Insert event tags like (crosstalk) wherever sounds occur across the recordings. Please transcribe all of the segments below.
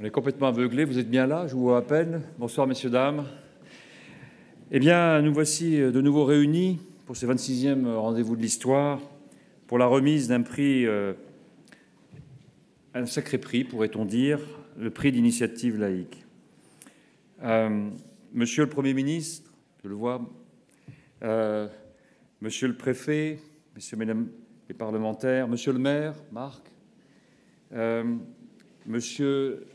On est complètement aveuglé. Vous êtes bien là Je vous vois à peine. Bonsoir, messieurs, dames. Eh bien, nous voici euh, de nouveau réunis pour ce 26e euh, rendez-vous de l'histoire, pour la remise d'un prix, euh, un sacré prix, pourrait-on dire, le prix d'initiative laïque. monsieur le Premier ministre, je le vois, monsieur le préfet, messieurs, mesdames les parlementaires, monsieur le maire, Marc, monsieur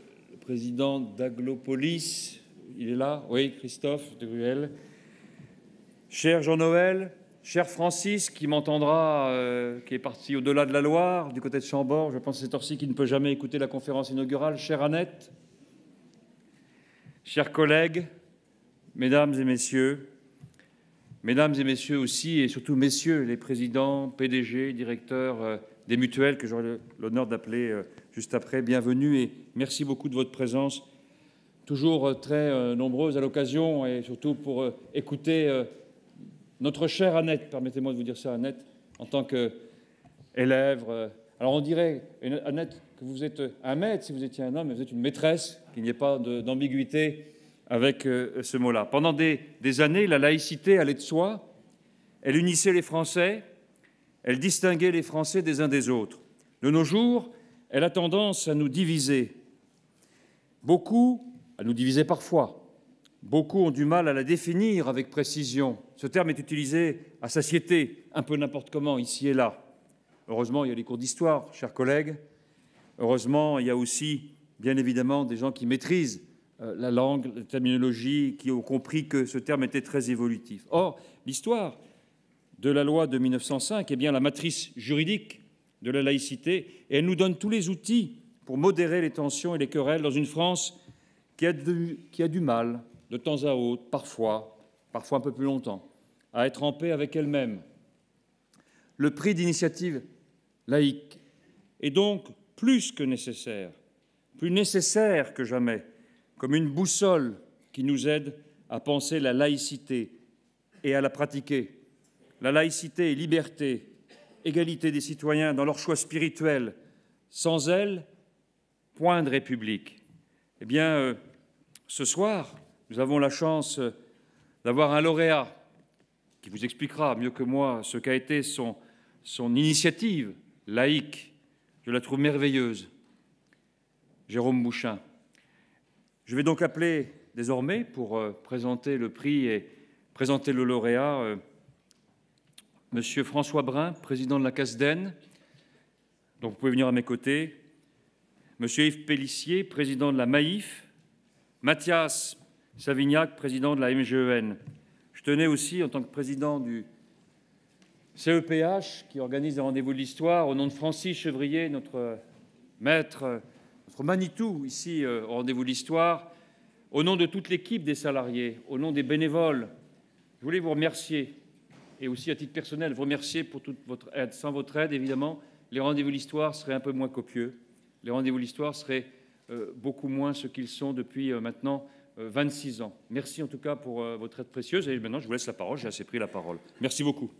président d'Aglopolis. Il est là Oui, Christophe de Gruel. Cher Jean-Noël, cher Francis, qui m'entendra, euh, qui est parti au-delà de la Loire, du côté de Chambord, je pense que c'est aussi qui ne peut jamais écouter la conférence inaugurale. cher Annette, chers collègues, mesdames et messieurs, mesdames et messieurs aussi, et surtout messieurs les présidents, PDG, directeurs, euh, des mutuelles que j'aurai l'honneur d'appeler euh, juste après. Bienvenue et merci beaucoup de votre présence, toujours euh, très euh, nombreuses à l'occasion et surtout pour écouter notre chère Annette, permettez-moi de vous dire ça, Annette, en tant qu'élève. Alors on dirait, Annette, que vous êtes un maître si vous étiez un homme, mais vous êtes une maîtresse, qu'il n'y ait pas d'ambiguïté avec ce mot-là. Pendant des, des, années, la laïcité allait de soi, elle unissait les Français, elle distinguait les Français des uns des autres. De nos jours, elle a tendance à nous diviser. Beaucoup, à nous diviser parfois, beaucoup ont du mal à la définir avec précision. Ce terme est utilisé à satiété, un peu n'importe comment, ici et là. Heureusement, il y a les cours d'histoire, chers collègues. Heureusement, il y a aussi, bien évidemment, des gens qui maîtrisent euh, la langue, la terminologie, qui ont compris que ce terme était très évolutif. Or, l'histoire, de la loi de 1905 est eh bien la matrice juridique de la laïcité et elle nous donne tous les outils pour modérer les tensions et les querelles dans une France qui a du, mal, de temps à autre, parfois, parfois un peu plus longtemps, à être en paix avec elle-même. Le prix d'initiative laïque est donc plus que nécessaire, plus nécessaire que jamais, comme une boussole qui nous aide à penser la laïcité et à la pratiquer. La laïcité et liberté, égalité des citoyens dans leur choix spirituel, Sans elle, point de république. Eh bien, euh, ce soir, nous avons la chance euh, d'avoir un lauréat qui vous expliquera mieux que moi ce qu'a été son, initiative laïque. Je la trouve merveilleuse. Jérôme Mouchin. Je vais donc appeler désormais, pour euh, présenter le prix et présenter le lauréat, Monsieur François Brun, président de la CASDEN, donc vous pouvez venir à mes côtés, Monsieur Yves Pellissier, président de la MAIF, Mathias Savignac, président de la MGEN. Je tenais aussi, en tant que président du CEPH, qui organise les rendez-vous de l'histoire, au nom de Francis Chevrier, notre maître, notre Manitou, ici, euh, au rendez-vous de l'histoire, au nom de toute l'équipe des salariés, au nom des bénévoles, je voulais vous remercier et aussi à titre personnel vous remercier pour toute votre aide. Sans votre aide, évidemment, les rendez-vous de l'histoire seraient un peu moins copieux. Les rendez-vous de l'histoire seraient euh, beaucoup moins ce qu'ils sont depuis euh, maintenant 26 euh, ans. Merci en tout cas pour votre aide précieuse. Et maintenant, je vous laisse la parole. J'ai assez pris la parole. Merci beaucoup.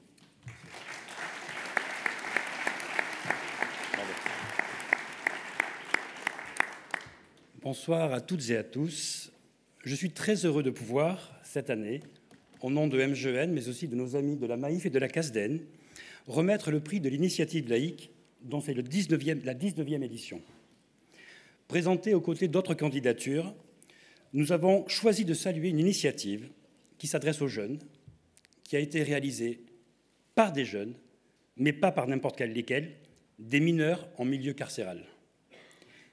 Bonsoir à toutes et à tous. Je suis très heureux de pouvoir, cette année, au nom de MGN, mais aussi de nos amis de la Maïf et de la CASDEN, remettre le prix de l'initiative laïque, dont c'est la 19e édition. Présenté aux côtés d'autres candidatures, nous avons choisi de saluer une initiative qui s'adresse aux jeunes, qui a été réalisée par des jeunes, mais pas par n'importe quel lesquels, des mineurs en milieu carcéral.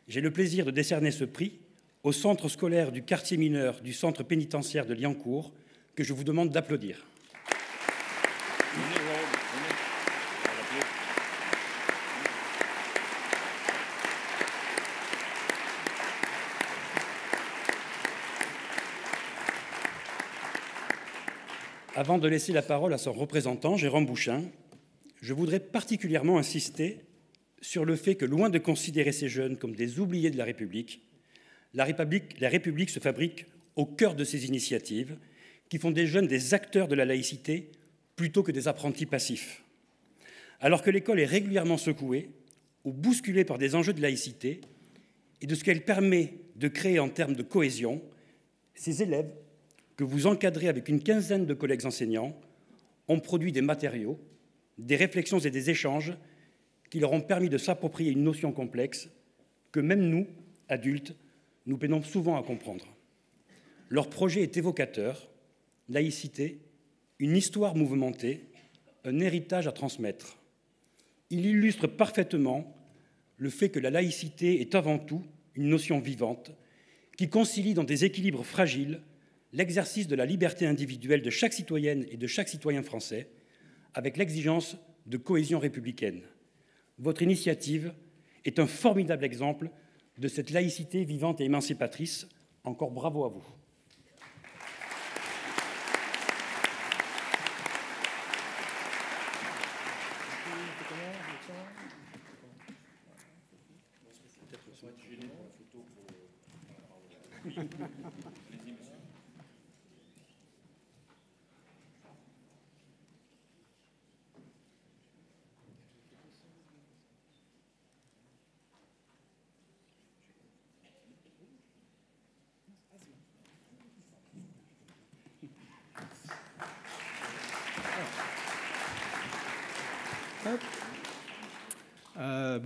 J'ai le plaisir de décerner ce prix au centre scolaire du quartier mineur du centre pénitentiaire de Liancourt, que je vous demande d'applaudir. Avant de laisser la parole à son représentant, Jérôme Bouchain, je voudrais particulièrement insister sur le fait que, loin de considérer ces jeunes comme des oubliés de la République, la République, la République se fabrique au cœur de ces initiatives qui font des jeunes des acteurs de la laïcité plutôt que des apprentis passifs. Alors que l'école est régulièrement secouée ou bousculée par des enjeux de laïcité et de ce qu'elle permet de créer en termes de cohésion, ces élèves que vous encadrez avec une quinzaine de collègues enseignants ont produit des matériaux, des réflexions et des échanges qui leur ont permis de s'approprier une notion complexe que même nous, adultes, nous peinons souvent à comprendre. Leur projet est évocateur, laïcité, une histoire mouvementée, un héritage à transmettre. Il illustre parfaitement le fait que la laïcité est avant tout une notion vivante qui concilie dans des équilibres fragiles l'exercice de la liberté individuelle de chaque citoyenne et de chaque citoyen français avec l'exigence de cohésion républicaine. Votre initiative est un formidable exemple de cette laïcité vivante et émancipatrice. Encore bravo à vous.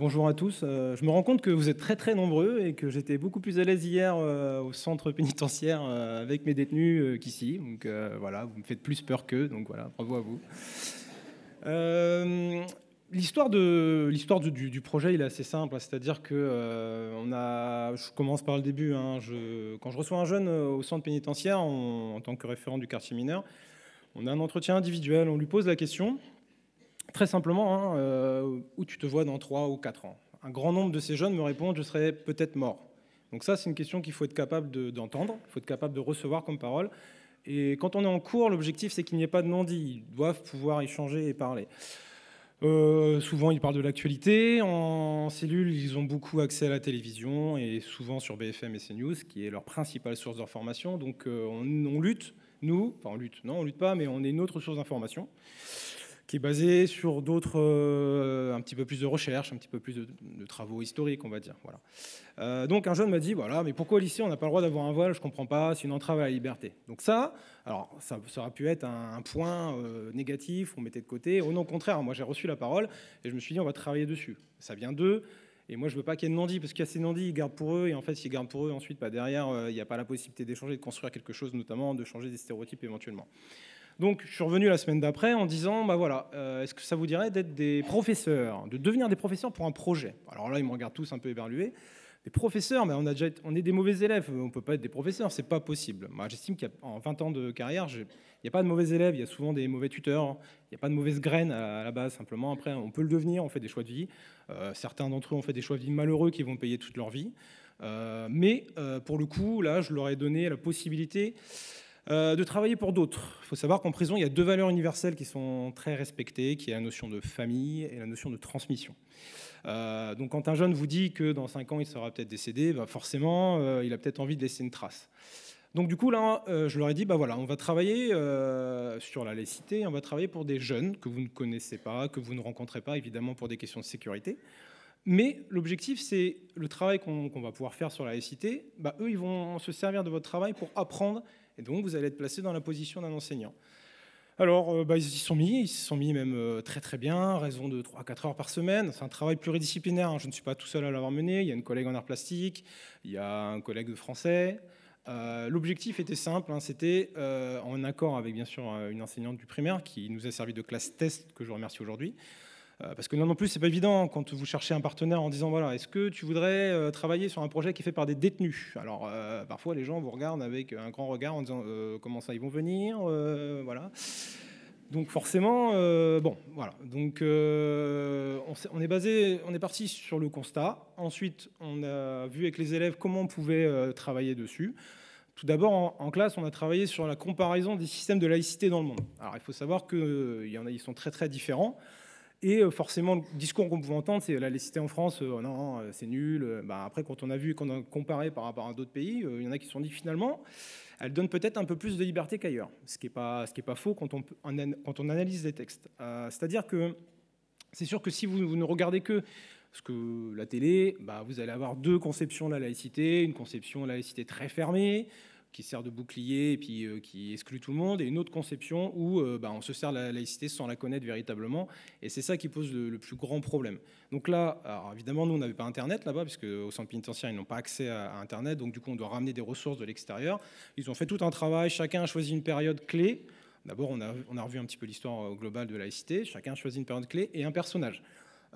bonjour à tous. Euh, je me rends compte que vous êtes très très nombreux et que j'étais beaucoup plus à l'aise hier euh, au centre pénitentiaire euh, avec mes détenus qu'ici. Donc voilà, vous me faites plus peur qu'eux, donc voilà, bravo à vous. L'histoire de l'histoire du, projet, il est assez simple, c'est-à-dire que on a, je commence par le début. Hein. quand je reçois un jeune au centre pénitentiaire, en tant que référent du quartier mineur, on a un entretien individuel, on lui pose la question, très simplement hein, euh, où tu te vois dans 3 ou 4 ans. Un grand nombre de ces jeunes me répondent je serai peut-être mort. Donc ça, c'est une question qu'il faut être capable d'entendre, il faut être capable de recevoir comme parole. Et quand on est en cours, l'objectif, c'est qu'il n'y ait pas de non-dit. Ils doivent pouvoir échanger et parler. Euh, souvent, ils parlent de l'actualité. En cellule, ils ont beaucoup accès à la télévision et souvent sur BFM et CNews, qui est leur principale source d'information. Donc, euh, on, lutte, nous, enfin, on lutte, non, on lutte pas, mais on est une autre source d'information qui est basé sur d'autres, euh, un petit peu plus de recherche, un petit peu plus de, travaux historiques, on va dire. Voilà. Euh, donc un jeune m'a dit, voilà, mais pourquoi au lycée on n'a pas le droit d'avoir un voile Je comprends pas, c'est une entrave à la liberté. Donc ça, alors ça, aurait pu être un, point euh, négatif, on mettait de côté. Au non contraire, moi j'ai reçu la parole et je me suis dit, on va travailler dessus. Ça vient d'eux. Et moi, je veux pas qu'il y ait de non parce qu'il y a ces non ils gardent pour eux, et en fait, s'ils gardent pour eux, ensuite, pas bah, derrière, il n'y a pas la possibilité d'échanger, de construire quelque chose, notamment, de changer des stéréotypes éventuellement. Donc je suis revenu la semaine d'après en disant, bah voilà, euh, est-ce que ça vous dirait d'être des professeurs, de devenir des professeurs pour un projet Alors là, ils me regardent tous un peu éberlués. Des professeurs, mais on, a déjà, on est des mauvais élèves, on ne peut pas être des professeurs, c'est pas possible. Moi, j'estime qu'en 20 ans de carrière, il n'y a pas de mauvais élèves, il y a souvent des mauvais tuteurs, il n'y a pas de mauvaise graine à, la base, simplement. Après, on peut le devenir, on fait des choix de vie. Euh, certains d'entre eux ont fait des choix de vie malheureux qui vont payer toute leur vie. Euh, mais pour le coup, là, je leur ai donné la possibilité euh, de travailler pour d'autres. Il faut savoir qu'en prison, il y a deux valeurs universelles qui sont très respectées, qui est la notion de famille et la notion de transmission. Euh, donc quand un jeune vous dit que dans 5 ans il sera peut-être décédé, bah, forcément euh, il a peut-être envie de laisser une trace. Donc du coup là je leur ai dit bah voilà on va travailler sur la laïcité, on va travailler pour des jeunes que vous ne connaissez pas, que vous ne rencontrez pas évidemment pour des questions de sécurité. Mais l'objectif c'est le travail qu'on va pouvoir faire sur la laïcité, bah, eux ils vont se servir de votre travail pour apprendre et donc vous allez être placé dans la position d'un enseignant. Alors, euh, bah, ils s'y sont mis, ils s'y sont mis même euh, très très bien, raison de 3-4 heures par semaine. C'est un travail pluridisciplinaire, hein. je ne suis pas tout seul à l'avoir mené. Il y a une collègue en arts plastiques, il y a un collègue de français. Euh, l'objectif était simple, hein. c'était en accord avec bien sûr une enseignante du primaire qui nous a servi de classe test, que je remercie aujourd'hui. Euh, parce que non, non plus, c'est pas évident quand vous cherchez un partenaire en disant voilà, est-ce que tu voudrais euh, travailler sur un projet qui est fait par des détenus Alors euh, parfois, les gens vous regardent avec un grand regard en disant comment ça ils vont venir, voilà. Donc forcément, bon, voilà. Donc on, on, est basé, on est parti sur le constat. Ensuite, on a vu avec les élèves comment on pouvait travailler dessus. Tout d'abord, en, classe, on a travaillé sur la comparaison des systèmes de laïcité dans le monde. Alors, il faut savoir qu'ils sont très, très différents. Et euh, forcément, le discours qu'on pouvait entendre, c'est la laïcité en France, euh, non, euh, c'est nul. Bah, après, quand on a vu et qu'on a comparé par rapport à d'autres pays, il y en a qui se sont dit finalement, elle donne peut-être un peu plus de liberté qu'ailleurs, ce qui n'est pas, ce qui est pas faux quand on, quand on analyse les textes. C'est-à-dire que c'est sûr que si vous, ne regardez que ce que la télé, bah, vous allez avoir deux conceptions de la laïcité, une conception de la laïcité très fermée, qui sert de bouclier et puis euh, qui exclut tout le monde, et une autre conception où euh, bah, on se sert de la laïcité sans la connaître véritablement, et c'est ça qui pose le, plus grand problème. Donc là, évidemment, nous, on n'avait pas Internet là-bas, parce au centre pénitentiaire, ils n'ont pas accès à, Internet, donc du coup, on doit ramener des ressources de l'extérieur. Ils ont fait tout un travail, chacun a choisi une période clé. D'abord, on a, on a revu un petit peu l'histoire euh, globale de la laïcité, chacun a choisi une période clé et un personnage.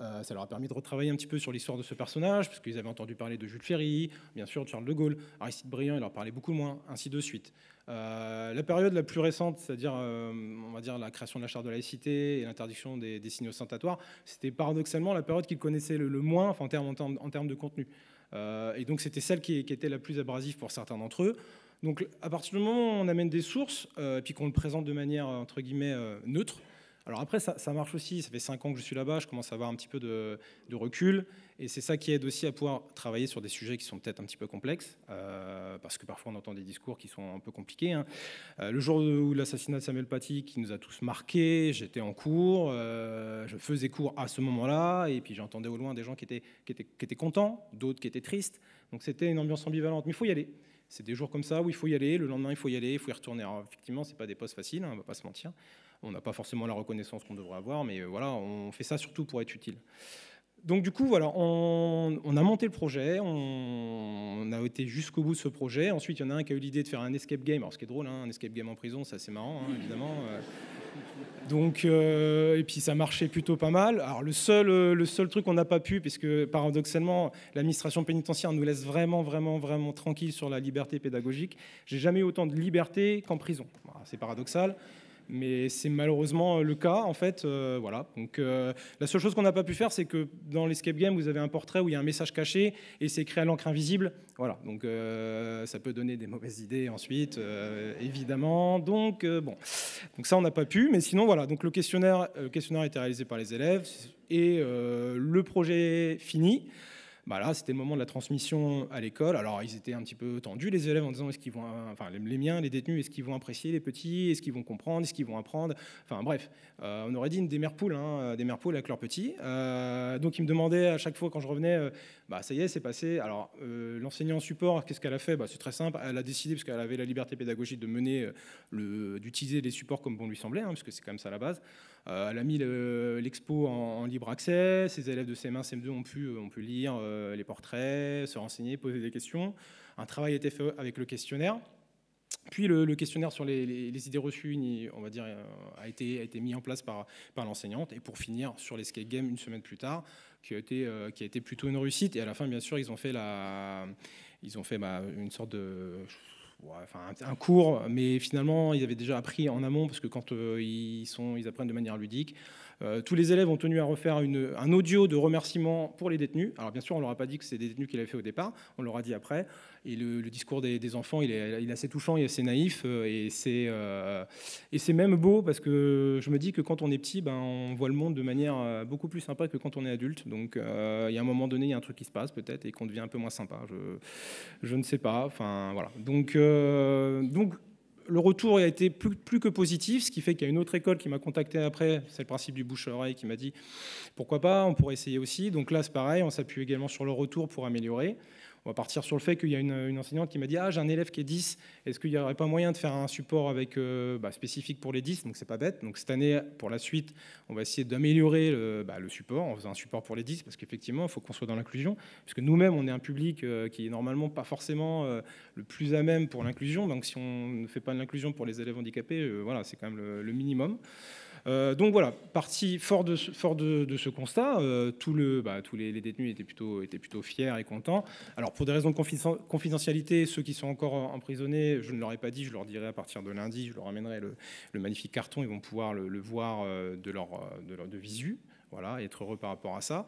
Euh, ça leur a permis de retravailler un petit peu sur l'histoire de ce personnage, parce qu'ils avaient entendu parler de Jules Ferry, bien sûr, de Charles de Gaulle, Aristide Briand, il leur parlait beaucoup moins, ainsi de suite. Euh, la période la plus récente, c'est-à-dire, euh, on va dire, la création de la charte de laïcité et l'interdiction des, des, signaux ostentatoires, c'était paradoxalement la période qu'ils connaissaient le, moins, en termes de contenu. et donc, c'était celle qui, qui était la plus abrasive pour certains d'entre eux. Donc, à partir du moment où on amène des sources, et puis qu'on le présente de manière, entre guillemets, neutre, alors après, ça, marche aussi. Ça fait 5 ans que je suis là-bas, je commence à avoir un petit peu de, recul. Et c'est ça qui aide aussi à pouvoir travailler sur des sujets qui sont peut-être un petit peu complexes, euh, parce que parfois on entend des discours qui sont un peu compliqués. Hein. Euh, le jour où l'assassinat de Samuel Paty, qui nous a tous marqués, j'étais en cours, euh, je faisais cours à ce moment-là, et puis j'entendais au loin des gens qui étaient, contents, d'autres qui étaient tristes. Donc c'était une ambiance ambivalente, mais il faut y aller. C'est des jours comme ça où il faut y aller, le lendemain il faut y aller, il faut y retourner. Alors effectivement, ce n'est pas des postes faciles, hein, on ne va pas se mentir. On n'a pas forcément la reconnaissance qu'on devrait avoir, mais euh, voilà, on fait ça surtout pour être utile. Donc du coup, voilà, on, a monté le projet, on, a été jusqu'au bout de ce projet. Ensuite, il y en a un qui a eu l'idée de faire un escape game. Alors ce qui est drôle, hein, un escape game en prison, ça c'est marrant, hein, évidemment. Euh. Donc, euh, et puis ça marchait plutôt pas mal. Alors le seul, le seul truc qu'on n'a pas pu, puisque paradoxalement, l'administration pénitentiaire nous laisse vraiment, vraiment, vraiment tranquille sur la liberté pédagogique. J'ai jamais autant de liberté qu'en prison. C'est paradoxal mais c'est malheureusement euh, le cas en fait. Euh, voilà. Donc euh, la seule chose qu'on n'a pas pu faire, c'est que dans l'escape game, vous avez un portrait où il y a un message caché et c'est écrit à l'encre invisible. Voilà. Donc ça peut donner des mauvaises idées ensuite, évidemment. Donc bon, donc ça on n'a pas pu, mais sinon voilà. Donc le questionnaire, le questionnaire a été réalisé par les élèves et le projet fini. Bah c'était le moment de la transmission à l'école. Alors, ils étaient un petit peu tendus, les élèves, en disant est-ce qu'ils vont, enfin, les miens, les détenus, est-ce qu'ils vont apprécier les petits, est-ce qu'ils vont comprendre, est-ce qu'ils vont apprendre. Enfin, bref, euh, on aurait dit une des mères poules, hein, des avec leurs petits. Euh, donc, ils me demandaient à chaque fois quand je revenais, euh, bah, ça y est, c'est passé. Alors, l'enseignant support, qu'est-ce qu'elle a fait bah, C'est très simple. Elle a décidé, parce qu'elle avait la liberté pédagogique de mener, d'utiliser les supports comme bon lui semblait, hein, parce que c'est quand même ça la base. Euh, elle a mis l'expo en, libre accès, ses élèves de CM1, CM2 euh, ont pu, lire euh, les portraits, se renseigner, poser des questions. Un travail a été fait avec le questionnaire. Puis le, questionnaire sur les, idées reçues, on va dire, a été, mis en place par, l'enseignante. Et pour finir, sur l'escape game une semaine plus tard, qui a, été, plutôt une réussite. Et à la fin, bien sûr, ils ont fait, bah, une sorte de enfin, un cours, mais finalement, ils avaient déjà appris en amont, parce que quand euh, ils, sont, ils apprennent de manière ludique, euh, tous les élèves ont tenu à refaire un audio de remerciement pour les détenus. Alors bien sûr, on leur a pas dit que c'est des détenus qu'il avait fait au départ, on leur a dit après. Et le, discours des, enfants, il est, assez touchant, il est assez naïf, euh, euh, et c'est même beau parce que je me dis que quand on est petit, ben, on voit le monde de manière beaucoup plus sympa que quand on est adulte. Donc il y a un moment donné, il y a un truc qui se passe peut-être et qu'on devient un peu moins sympa. Je, ne sais pas. Enfin voilà. Donc donc le retour a été plus, que positif, ce qui fait qu'il y a une autre école qui m'a contacté après, c'est le principe du bouche oreille, qui m'a dit pourquoi pas, on pourrait essayer aussi. Donc là, c'est pareil, on s'appuie également sur le retour pour améliorer on va partir sur le fait qu'il y a une, enseignante qui m'a dit Ah, j'ai un élève qui est 10, est-ce qu'il n'y aurait pas moyen de faire un support avec, euh, bah, spécifique pour les 10 Donc, c'est pas bête. Donc, cette année, pour la suite, on va essayer d'améliorer le, bah, support en faisant un support pour les 10, parce qu'effectivement, il faut qu'on soit dans l'inclusion, puisque nous-mêmes, on est un public euh, qui est normalement pas forcément euh, le plus à même pour l'inclusion. Donc, si on ne fait pas de l'inclusion pour les élèves handicapés, voilà, c'est quand même le minimum. Euh, donc voilà, parti fort de, ce constat, euh, bah, tous les, détenus étaient plutôt, fiers et contents. Alors pour des raisons de confidentialité, ceux qui sont encore emprisonnés, je ne leur ai pas dit, je leur dirai à partir de lundi, je leur amènerai le, magnifique carton, ils vont pouvoir le, voir euh, de leur, de leur de visu voilà, être heureux par rapport à ça.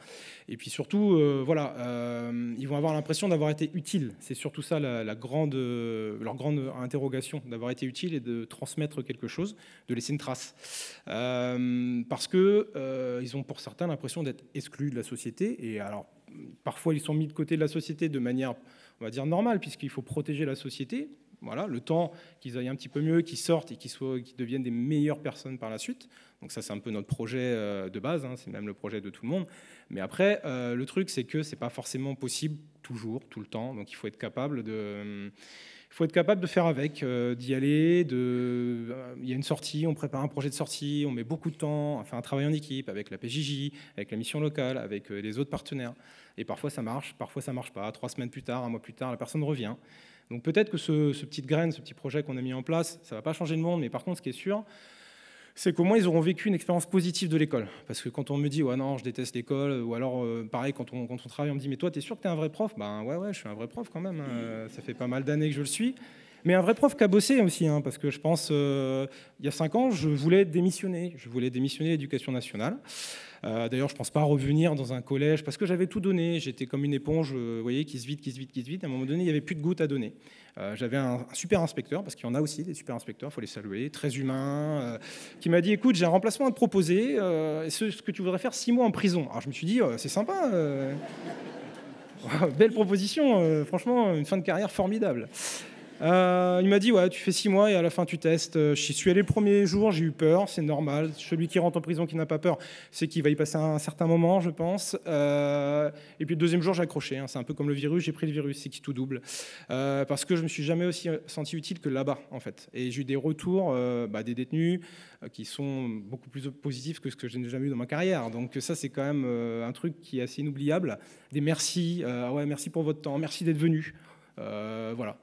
Et puis surtout, euh, voilà, euh, ils vont avoir l'impression d'avoir été utiles. C'est surtout ça la, grande, euh, leur grande interrogation, d'avoir été utile et de transmettre quelque chose, de laisser une trace. parce que ils ont pour certains l'impression d'être exclus de la société. Et alors, parfois, ils sont mis de côté de la société de manière, on va dire, normale, puisqu'il faut protéger la société. Voilà, le temps qu'ils aillent un petit peu mieux, qu'ils sortent et qu'ils deviennent des meilleures personnes par la suite. Donc ça, c'est un peu notre projet euh, de base, hein, c'est même le projet de tout le monde. Mais après, euh, le truc, c'est que ce n'est pas forcément possible toujours, tout le temps. Donc il faut être capable de, faut être capable de faire avec, euh, d'y aller. il y a une sortie, on prépare un projet de sortie, on met beaucoup de temps, on fait un travail en équipe avec la PJJ, avec la mission locale, avec les autres partenaires. Et parfois ça marche, parfois ça marche pas. Trois semaines plus tard, un mois plus tard, la personne revient. Donc peut-être que ce, petit petite graine, ce petit projet qu'on a mis en place, ça va pas changer le monde, mais par contre, ce qui est sûr, c'est qu'au moins ils auront vécu une expérience positive de l'école. Parce que quand on me dit, ouais, non, je déteste l'école, ou alors, euh, pareil, quand on, travaille, on me dit, mais toi, es sûr que es un vrai prof Ben ouais, ouais, je suis un vrai prof quand même, hein. ça fait pas mal d'années que je le suis mais un vrai prof qui a bossé aussi, hein, parce que je pense, euh, il y a cinq ans, je voulais démissionner. Je voulais démissionner l'éducation nationale. Euh, d'ailleurs, je ne pense pas revenir dans un collège parce que j'avais tout donné. J'étais comme une éponge, euh, vous voyez, qui se vide, qui se vide, qui se vide. À un moment donné, il n'y avait plus de gouttes à donner. j'avais un, super inspecteur, parce qu'il y en a aussi des super inspecteurs, il faut les saluer, très humain, qui m'a dit écoute, j'ai un remplacement à te proposer, ce, ce, que tu voudrais faire six mois en prison. Alors je me suis dit c'est sympa. (laughs) Belle proposition, franchement, une fin de carrière formidable. Euh, il m'a dit ouais, tu fais six mois et à la fin tu testes. Euh, j'y suis allé le premier jour, j'ai eu peur, c'est normal. Celui qui rentre en prison qui n'a pas peur, c'est qu'il va y passer un certain moment, je pense. Euh, et puis le deuxième jour, j'ai accroché. Hein. c'est un peu comme le virus, j'ai pris le virus, c'est qui tout double. parce que je me suis jamais aussi senti utile que là-bas, en fait. Et j'ai eu des retours bah, des détenus qui sont beaucoup plus positifs que ce que je n'ai jamais eu dans ma carrière. Donc ça, c'est quand même un truc qui est assez inoubliable. Des merci, ouais, merci pour votre temps, merci d'être venu. Euh, voilà.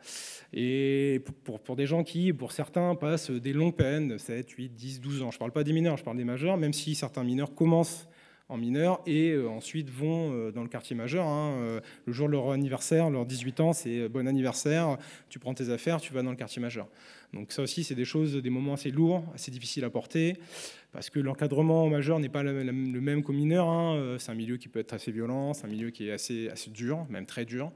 Et pour, des gens qui, pour certains, passent des longues peines, 7, 8, 10, 12 ans. Je ne parle pas des mineurs, je parle des majeurs, même si certains mineurs commencent en mineur et euh, ensuite vont euh, dans le quartier majeur. Hein. le jour de leur anniversaire, leur 18 ans, c'est bon anniversaire, tu prends tes affaires, tu vas dans le quartier majeur. Donc ça aussi, c'est des choses, des moments assez lourds, assez difficiles à porter parce que l'encadrement majeur n'est pas le même qu'au mineur. Hein. Euh, c'est un milieu qui peut être assez violent, c'est un milieu qui est assez, assez dur, même très dur.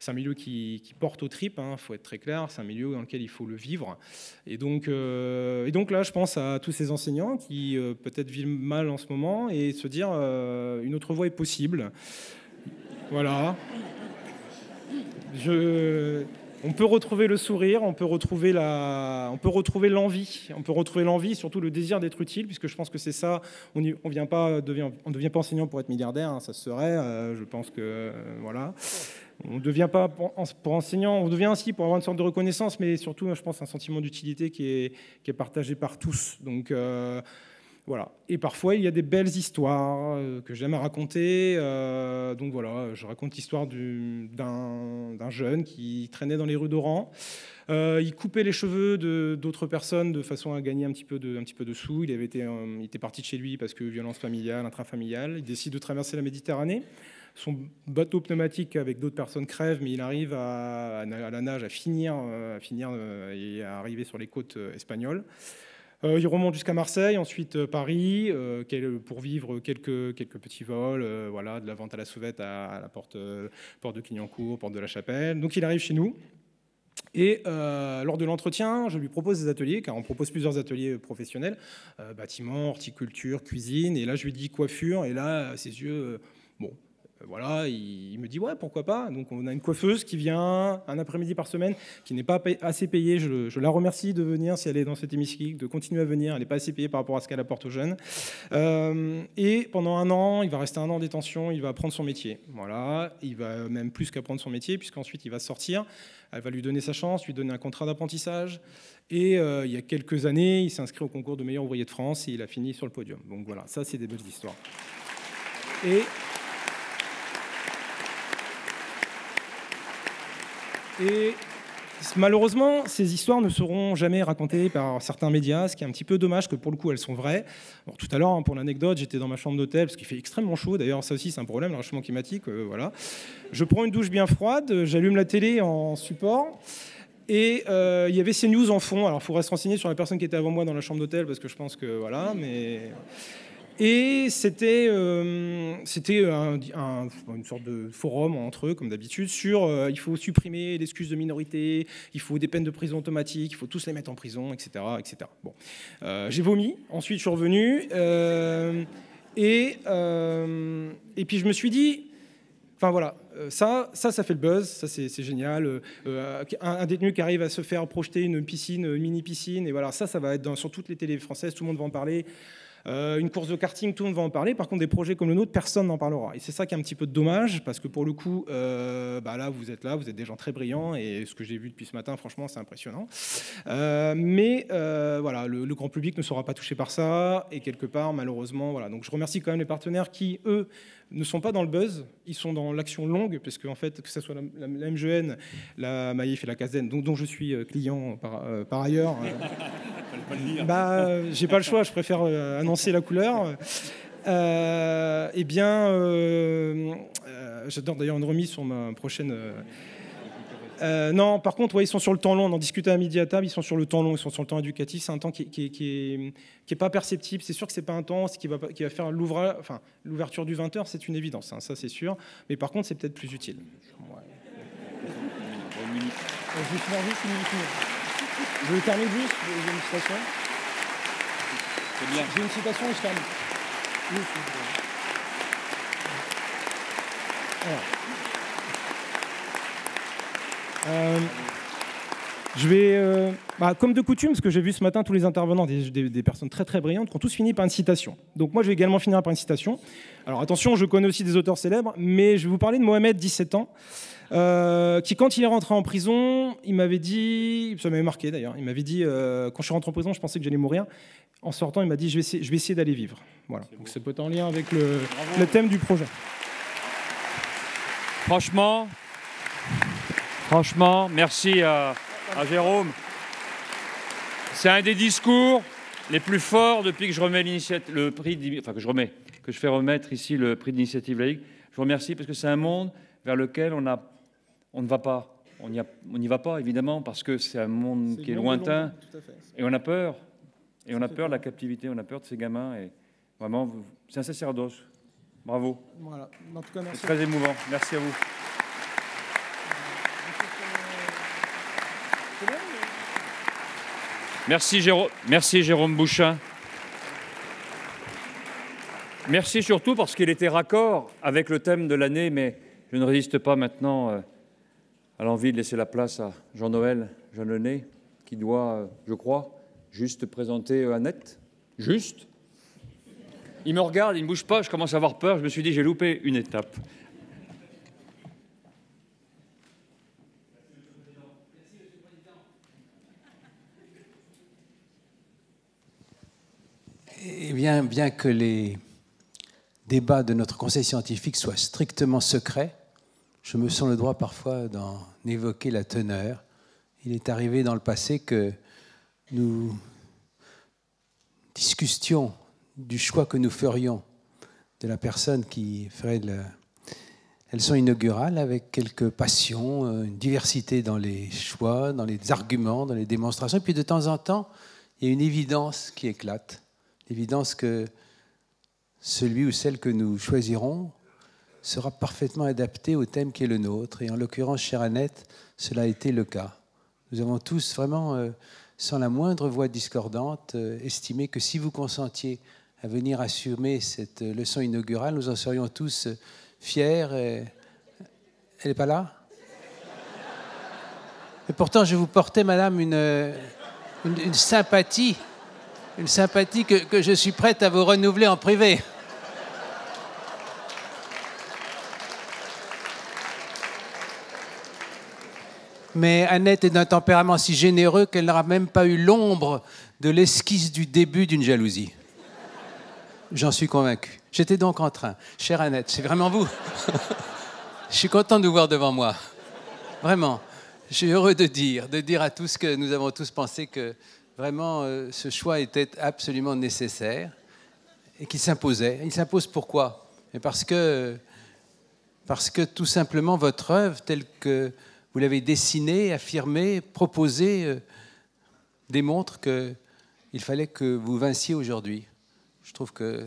C'est un milieu qui, porte aux tripes, il hein, faut être très clair. C'est un milieu dans lequel il faut le vivre. Et donc, euh, donc là, je pense à tous ces enseignants qui euh, peut-être vivent mal en ce moment et se dire une autre voie est possible. Voilà. Je on peut retrouver le sourire, on peut retrouver la, on peut retrouver l'envie, on peut retrouver l'envie, surtout le désir d'être utile, puisque je pense que c'est ça. On ne vient pas, devient, on devient pas enseignant pour être milliardaire, hein, ça serait. Euh, je pense que euh, voilà. On devient pas pour, enseignant, on devient ainsi pour avoir une sorte de reconnaissance, mais surtout, je pense, un sentiment d'utilité qui est, partagé par tous. Donc euh, et parfois, il y a des belles histoires euh, que j'aime raconter. Euh, donc voilà, je raconte l'histoire d'un jeune qui traînait dans les rues d'Oran. Euh, il coupait les cheveux d'autres personnes de façon à gagner un petit peu de, sous. Il, avait été, était parti de chez lui parce que violence familiale, intrafamiliale. Il décide de traverser la Méditerranée. Son bateau pneumatique avec d'autres personnes crève, mais il arrive à, la nage à à finir et à arriver sur les côtes espagnoles. Euh, il remonte jusqu'à Marseille, ensuite euh, Paris, euh, pour vivre quelques, quelques petits vols, voilà, de la vente à la souvette à, la porte, porte de Clignancourt, porte de la Chapelle. Donc il arrive chez nous. Et lors de l'entretien, je lui propose des ateliers, car on propose plusieurs ateliers professionnels, bâtiment, horticulture, cuisine. Et là, je lui dis coiffure, et là, ses yeux euh, voilà, il, me dit ouais, pourquoi pas. Donc on a une coiffeuse qui vient un après-midi par semaine, qui n'est pas assez payée. Je, la remercie de venir si elle est dans cet hémicycle, de continuer à venir. Elle n'est pas assez payée par rapport à ce qu'elle apporte aux jeunes. Euh, et pendant un an, il va rester un an en détention, il va apprendre son métier. Voilà, il va même plus qu'apprendre son métier, puisqu'ensuite il va sortir. Elle va lui donner sa chance, lui donner un contrat d'apprentissage. Et euh, il y a quelques années, il s'inscrit au concours de meilleur ouvrier de France et il a fini sur le podium. Donc voilà, ça c'est des belles histoires. Et Et Malheureusement, ces histoires ne seront jamais racontées par certains médias, ce qui est un petit peu dommage que pour le coup elles sont vraies. tout à l'heure, hein, pour l'anecdote, j'étais dans ma chambre d'hôtel parce qu'il fait extrêmement chaud. D'ailleurs, ça aussi c'est un problème, le réchauffement climatique. Euh, voilà. Je prends une douche bien froide, j'allume la télé en support. Et euh, il y avait ces news en fond. Alors, il faudrait se renseigner sur la personne qui était avant moi dans la chambre d'hôtel parce que je pense que voilà, mais. Et c'était euh, une sorte de forum entre eux, comme d'habitude, sur euh, il faut supprimer l'excuse de minorité, il faut des peines de prison automatiques, il faut tous les mettre en prison, etc. etc. Bon. Euh, j'ai vomi, ensuite je suis revenu, et, et puis je me suis dit, Enfin voilà, ça, ça, ça fait le buzz, ça c'est génial. un, détenu qui arrive à se faire projeter une piscine, une mini piscine, et voilà, ça, ça va être sur toutes les télés françaises, tout le monde va en parler. Euh, une course de karting, tout le monde va en parler. Par contre, des projets comme le nôtre, personne n'en parlera. Et c'est ça qui est un petit peu dommage, parce que pour le coup, euh, bah là, vous êtes là, vous êtes des gens très brillants, et ce que j'ai vu depuis ce matin, franchement, c'est impressionnant. Euh, mais voilà, le, grand public ne sera pas touché par ça, et quelque part, malheureusement, voilà. Donc je remercie quand même les partenaires qui, eux, ne sont pas dans le buzz, ils sont dans l'action longue, parce que en fait, que ce soit la, MGN, la Maïf et la Casden, dont, dont je suis euh, client par, euh, ailleurs, euh, (laughs) bah, j'ai pas le choix, je préfère annoncer la couleur. eh bien, j'adore d'ailleurs une remise sur ma prochaine euh, non, par contre, ils sont sur le temps long. On en discutait à midi à table. Ils sont sur le temps long. Ils sont sur le temps éducatif. C'est un temps qui, n'est qui, est pas perceptible. C'est sûr que c'est pas un qui va, qui va faire l'ouverture enfin, du 20 h C'est une évidence. Hein, ça, c'est sûr. Mais par contre, c'est peut-être plus utile. Ouais. Je termine juste. J'ai une citation. J'ai une citation et je termine. Euh, je vais, euh, bah, comme de coutume, parce que j'ai vu ce matin tous les intervenants, des, personnes très très brillantes, qui ont tous fini par une citation. Donc moi, je vais également finir par une citation. Alors attention, je connais aussi des auteurs célèbres, mais je vais vous parler de Mohamed, 17 ans, euh, qui quand il est rentré en prison, il m'avait dit, ça m'avait marqué d'ailleurs, il m'avait dit, quand je suis rentré en prison, je pensais que j'allais mourir. En sortant, il m'a dit, je vais essayer, je vais essayer d'aller vivre. Voilà. Donc c'est peut-être en lien avec le, le thème du projet. Franchement, Franchement, merci à, Jérôme. C'est un des discours les plus forts depuis que je remets le prix, que je remets, que je fais remettre ici le prix d'initiative laïque. Je vous remercie parce que c'est un monde vers lequel on, a, ne va pas. On n'y va pas, évidemment, parce que c'est un monde qui est lointain. et on a peur. Et on a peur de la captivité, on a peur de ces gamins. Et vraiment, c'est un sacerdoce. Bravo. C'est très émouvant. Merci à vous. Merci, Jérôme, Merci, Bouchin. Merci surtout parce qu'il était raccord avec le thème de l'année, mais je ne résiste pas maintenant euh, à l'envie de laisser la place à Jean-Noël Jeannenet, qui doit, euh, je crois, juste présenter euh, Annette. Juste Il me regarde, il ne bouge pas, je commence à avoir peur, je me suis dit j'ai loupé une étape. bien, que les débats de notre conseil scientifique soient strictement secrets, je me sens le droit parfois d'en évoquer la teneur. Il est arrivé dans le passé que nous discutions du choix que nous ferions de la personne qui ferait la elles sont inaugurales avec quelques passions, euh, une diversité dans les choix, dans les arguments, dans les démonstrations. Et puis de temps en temps, il y a une évidence qui éclate. Évidence que celui ou celle que nous choisirons sera parfaitement adapté au thème qui est le nôtre. Et en l'occurrence, chère Annette, cela a été le cas. Nous avons tous vraiment, euh, sans la moindre voix discordante, euh, estimé que si vous consentiez à venir assumer cette euh, leçon inaugurale, nous en serions tous fiers. Et... Elle n'est pas là Et pourtant, je vous portais, madame, une, une sympathie une sympathie que, je suis prête à vous renouveler en privé. mais Annette est d'un tempérament si généreux qu'elle n'aura même pas eu l'ombre de l'esquisse du début d'une jalousie. J'en suis convaincu. J'étais donc en train. Chère Annette, c'est vraiment vous. je suis content de vous voir devant moi. Vraiment. Je suis heureux de dire, de dire à tous que nous avons tous pensé que vraiment, euh, ce choix était absolument nécessaire et qui s'imposait. Il s'impose pourquoi et parce, que, parce que tout simplement votre œuvre, telle que vous l'avez dessinée, affirmée, proposée, euh, démontre démontre qu'il fallait que vous vinciez aujourd'hui. Je trouve que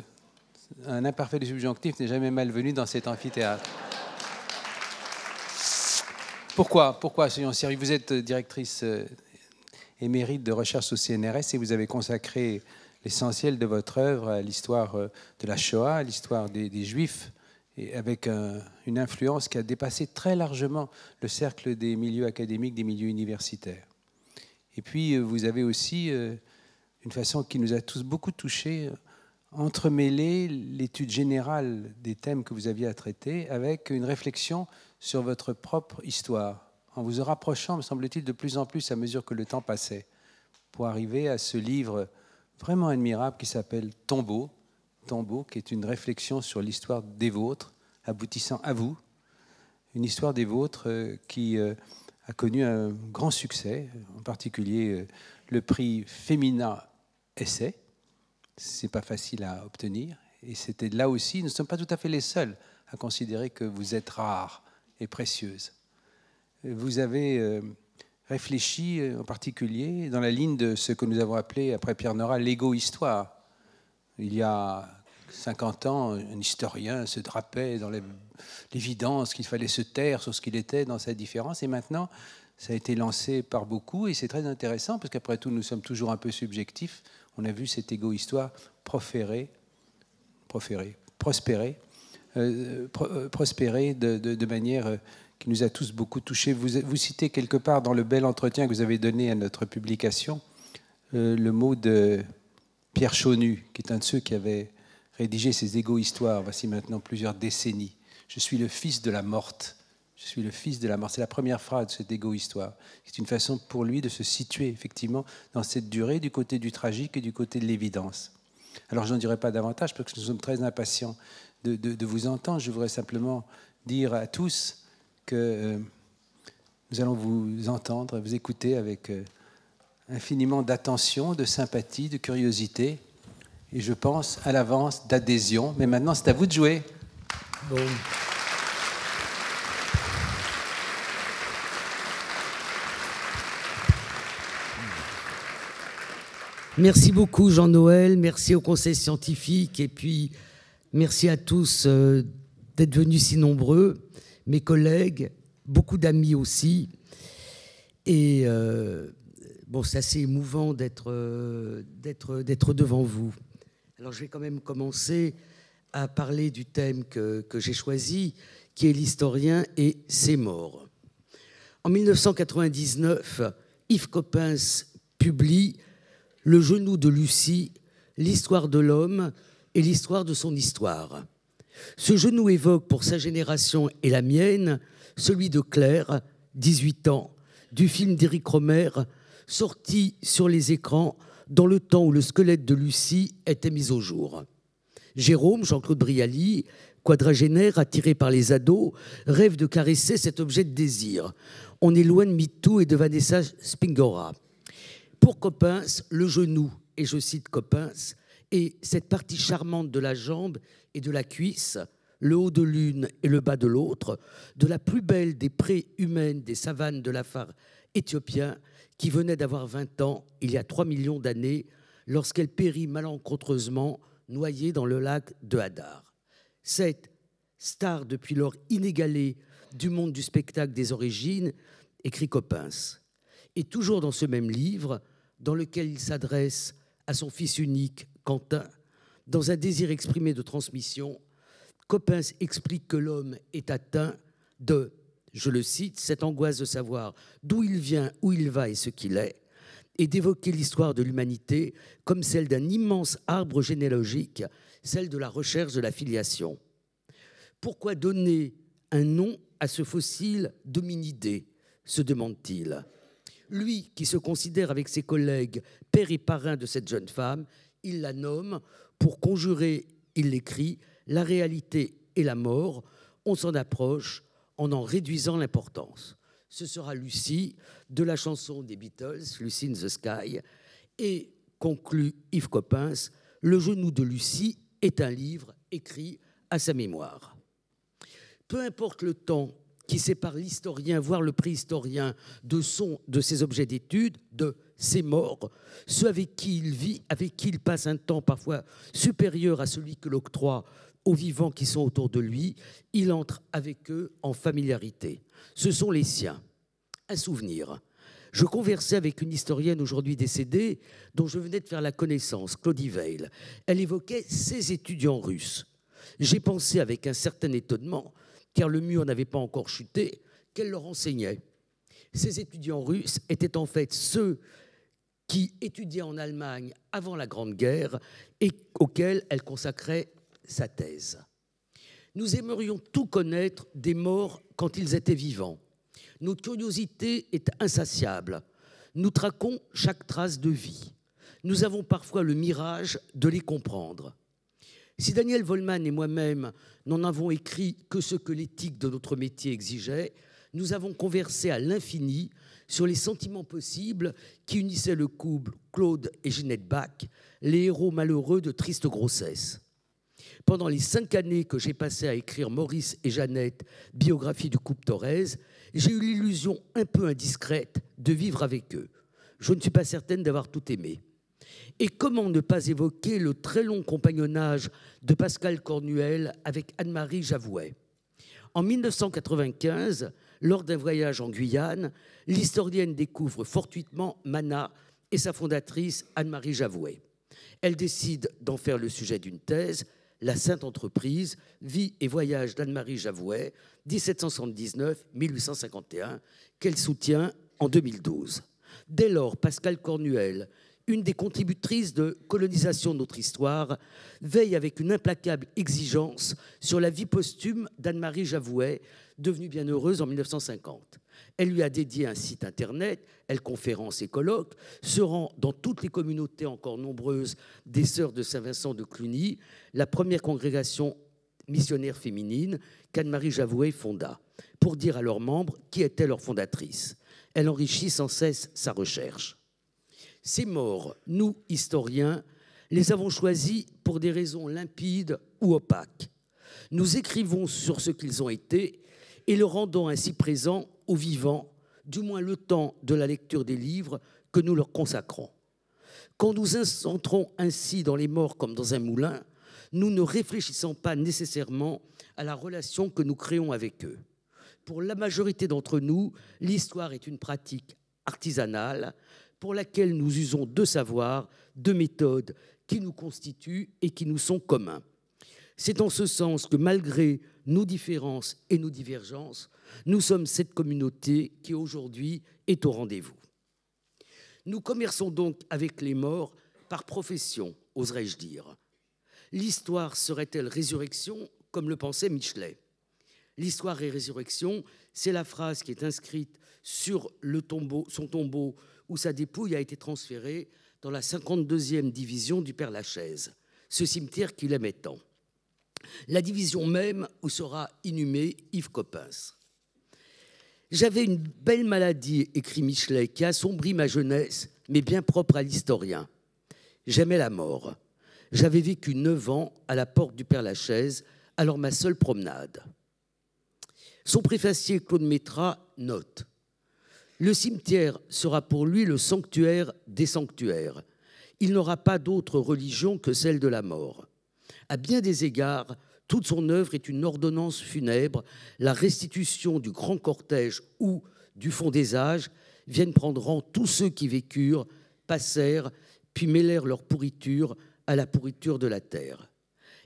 un imparfait du subjonctif n'est jamais malvenu dans cet amphithéâtre. Pourquoi Pourquoi soyons sérieux Vous êtes directrice euh, et mérite de recherche au CNRS et vous avez consacré l'essentiel de votre œuvre à l'histoire euh, de la Shoah, à l'histoire des, Juifs, et avec une influence qui a dépassé très largement le cercle des milieux académiques, des milieux universitaires. Et puis euh, vous avez aussi euh, une façon qui nous a tous beaucoup touchés, entremêler l'étude générale des thèmes que vous aviez à traiter avec une réflexion sur votre propre histoire, en vous rapprochant, me semble-t-il, de plus en plus à mesure que le temps passait, pour arriver à ce livre vraiment admirable qui s'appelle Tombeau, Tombeau, qui est une réflexion sur l'histoire des vôtres, aboutissant à vous, une histoire des vôtres euh, qui euh, a connu un grand succès, en particulier euh, le prix Femina Essai. C'est pas facile à obtenir, et c'était là aussi, nous ne sommes pas tout à fait les seuls à considérer que vous êtes rare et précieuse vous avez euh, réfléchi euh, en particulier dans la ligne de ce que nous avons appelé, après Pierre Nora, l'égo-histoire. Il y a 50 ans, un historien se drapait dans l'évidence qu'il fallait se taire sur ce qu'il était dans sa différence. Et maintenant, ça a été lancé par beaucoup et c'est très intéressant parce qu'après tout, nous sommes toujours un peu subjectifs. On a vu cette égo-histoire proférer, proférer, prospérer, euh, prospérer de manière qui nous a tous beaucoup touchés. Vous, vous, citez quelque part dans le bel entretien que vous avez donné à notre publication euh, le mot de Pierre Chaunu, qui est un de ceux qui avait rédigé ses égo-histoires, voici maintenant plusieurs décennies. Je suis le fils de la morte. Je suis le fils de la mort. C'est la première phrase de cette égo-histoire. C'est une façon pour lui de se situer effectivement dans cette durée du côté du tragique et du côté de l'évidence. Alors je n'en dirai pas davantage parce que nous sommes très impatients de vous entendre. Je voudrais simplement dire à tous que euh, nous allons vous entendre, vous écouter avec euh, infiniment d'attention, de sympathie, de curiosité, et je pense à l'avance d'adhésion. Mais maintenant, c'est à vous de jouer. Merci beaucoup Jean-Noël, merci au Conseil scientifique et puis merci à tous euh, d'être venus si nombreux mes collègues, beaucoup d'amis aussi. Et euh, bon, c'est assez émouvant euh, d'être, devant vous. Alors je vais quand même commencer à parler du thème que, que j'ai choisi, qui est l'historien et ses morts. En 1999, Yves Coppens publie Le genou de Lucie, l'histoire de l'homme et l'histoire de son histoire. Ce genou évoque pour sa génération et la mienne celui de Claire, 18 ans, du film d'Éric Romer, sorti sur les écrans dans le temps où le squelette de Lucie était mis au jour. Jérôme, Jean-Claude Brialy, quadragénaire attiré par les ados, rêve de caresser cet objet de désir. On est loin de MeToo et de Vanessa Spingora. Pour Coppens, le genou, et je cite Coppens, et cette partie charmante de la jambe et de la cuisse, le haut de l'une et le bas de l'autre, de la plus belle des prés humaines des savanes de l'Afar éthiopien, qui venait d'avoir 20 ans il y a 3 millions d'années, lorsqu'elle périt malencontreusement noyée dans le lac de Hadar. Cette star depuis lors inégalée du monde du spectacle des origines, écrit Coppens. Et toujours dans ce même livre, dans lequel il s'adresse à son fils unique, Quentin, dans un désir exprimé de transmission, Coppens explique que l'homme est atteint de, je le cite, cette angoisse de savoir d'où il vient, où il va et ce qu'il est, et d'évoquer l'histoire de l'humanité comme celle d'un immense arbre généalogique, celle de la recherche de la filiation. Pourquoi donner un nom à ce fossile dominidé se demande-t-il. Lui qui se considère avec ses collègues père et parrain de cette jeune femme, il la nomme, pour conjurer, il l'écrit, la réalité et la mort, on s'en approche en en réduisant l'importance. Ce sera Lucie de la chanson des Beatles, Lucy in the Sky, et conclut Yves Coppens, Le genou de Lucie est un livre écrit à sa mémoire. Peu importe le temps qui sépare l'historien, voire le préhistorien, de son, de ses objets d'étude, de ses morts, ceux avec qui il vit, avec qui il passe un temps parfois supérieur à celui que l'octroie aux vivants qui sont autour de lui, il entre avec eux en familiarité. Ce sont les siens. Un souvenir. Je conversais avec une historienne aujourd'hui décédée dont je venais de faire la connaissance, Claudie Veil. Elle évoquait ses étudiants russes. J'ai pensé avec un certain étonnement, car le mur n'avait pas encore chuté, qu'elle leur enseignait. Ces étudiants russes étaient en fait ceux qui étudiait en Allemagne avant la Grande Guerre et auquel elle consacrait sa thèse. Nous aimerions tout connaître des morts quand ils étaient vivants. Notre curiosité est insatiable. Nous traquons chaque trace de vie. Nous avons parfois le mirage de les comprendre. Si Daniel Volman et moi-même n'en avons écrit que ce que l'éthique de notre métier exigeait, nous avons conversé à l'infini sur les sentiments possibles qui unissaient le couple Claude et Ginette Bach, les héros malheureux de triste grossesse. Pendant les cinq années que j'ai passées à écrire Maurice et Jeannette, biographie du couple Thorez, j'ai eu l'illusion un peu indiscrète de vivre avec eux. Je ne suis pas certaine d'avoir tout aimé. Et comment ne pas évoquer le très long compagnonnage de Pascal Cornuel avec Anne-Marie Javouet En 1995, lors d'un voyage en Guyane, l'historienne découvre fortuitement Mana et sa fondatrice Anne-Marie Javouet. Elle décide d'en faire le sujet d'une thèse, La Sainte Entreprise, Vie et Voyage d'Anne-Marie Javouet, 1779-1851, qu'elle soutient en 2012. Dès lors, Pascal Cornuel, une des contributrices de Colonisation de notre histoire, veille avec une implacable exigence sur la vie posthume d'Anne-Marie Javouet, devenue bienheureuse en 1950. Elle lui a dédié un site internet, elle conférence et colloque, se rend dans toutes les communautés encore nombreuses des sœurs de Saint-Vincent de Cluny, la première congrégation missionnaire féminine qu'Anne-Marie Javouet fonda, pour dire à leurs membres qui était leur fondatrice. Elle enrichit sans cesse sa recherche. Ces morts, nous, historiens, les avons choisis pour des raisons limpides ou opaques. Nous écrivons sur ce qu'ils ont été et le rendons ainsi présent aux vivants, du moins le temps de la lecture des livres que nous leur consacrons. Quand nous entrons ainsi dans les morts comme dans un moulin, nous ne réfléchissons pas nécessairement à la relation que nous créons avec eux. Pour la majorité d'entre nous, l'histoire est une pratique artisanale pour laquelle nous usons de savoirs, de méthodes qui nous constituent et qui nous sont communs. C'est en ce sens que malgré nos différences et nos divergences, nous sommes cette communauté qui aujourd'hui est au rendez-vous. Nous commerçons donc avec les morts par profession, oserais-je dire. L'histoire serait-elle résurrection, comme le pensait Michelet L'histoire est résurrection, c'est la phrase qui est inscrite sur le tombeau, son tombeau où sa dépouille a été transférée dans la 52e division du Père Lachaise, ce cimetière qu'il aimait tant la division même où sera inhumé Yves Coppens. J'avais une belle maladie, écrit Michelet, qui assombrit ma jeunesse, mais bien propre à l'historien. J'aimais la mort. J'avais vécu neuf ans à la porte du Père-Lachaise, alors ma seule promenade. Son préfacier Claude Métra note Le cimetière sera pour lui le sanctuaire des sanctuaires. Il n'aura pas d'autre religion que celle de la mort. À bien des égards, toute son œuvre est une ordonnance funèbre, la restitution du grand cortège ou du fond des âges, viennent prendre rang tous ceux qui vécurent, passèrent, puis mêlèrent leur pourriture à la pourriture de la terre.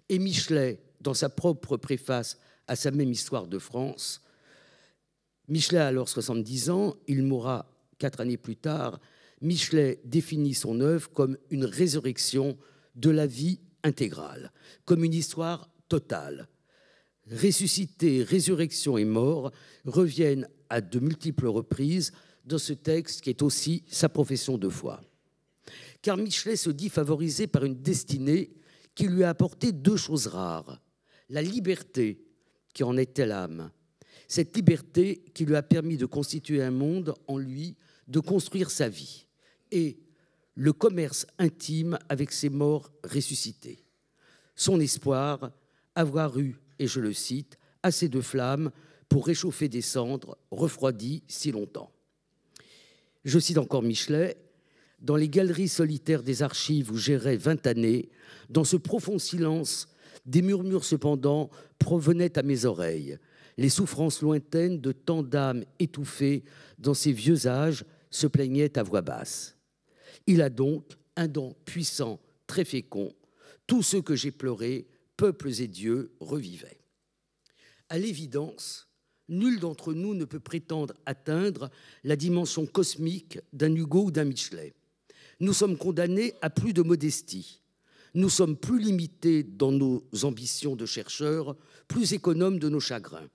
Et Michelet, dans sa propre préface à sa même histoire de France, Michelet a alors 70 ans, il mourra quatre années plus tard. Michelet définit son œuvre comme une résurrection de la vie intégrale, comme une histoire totale. Ressuscité, résurrection et mort reviennent à de multiples reprises dans ce texte qui est aussi sa profession de foi. Car Michelet se dit favorisé par une destinée qui lui a apporté deux choses rares. La liberté qui en était l'âme, cette liberté qui lui a permis de constituer un monde en lui, de construire sa vie, et le commerce intime avec ses morts ressuscités. Son espoir, avoir eu, et je le cite, assez de flammes pour réchauffer des cendres refroidies si longtemps. Je cite encore Michelet, dans les galeries solitaires des archives où j'errais vingt années, dans ce profond silence, des murmures cependant provenaient à mes oreilles, les souffrances lointaines de tant d'âmes étouffées dans ces vieux âges se plaignaient à voix basse. Il a donc un don puissant, très fécond. Tous ceux que j'ai pleurés, peuples et dieux revivaient. À l'évidence, nul d'entre nous ne peut prétendre atteindre la dimension cosmique d'un Hugo ou d'un Michelet. Nous sommes condamnés à plus de modestie. Nous sommes plus limités dans nos ambitions de chercheurs, plus économes de nos chagrins.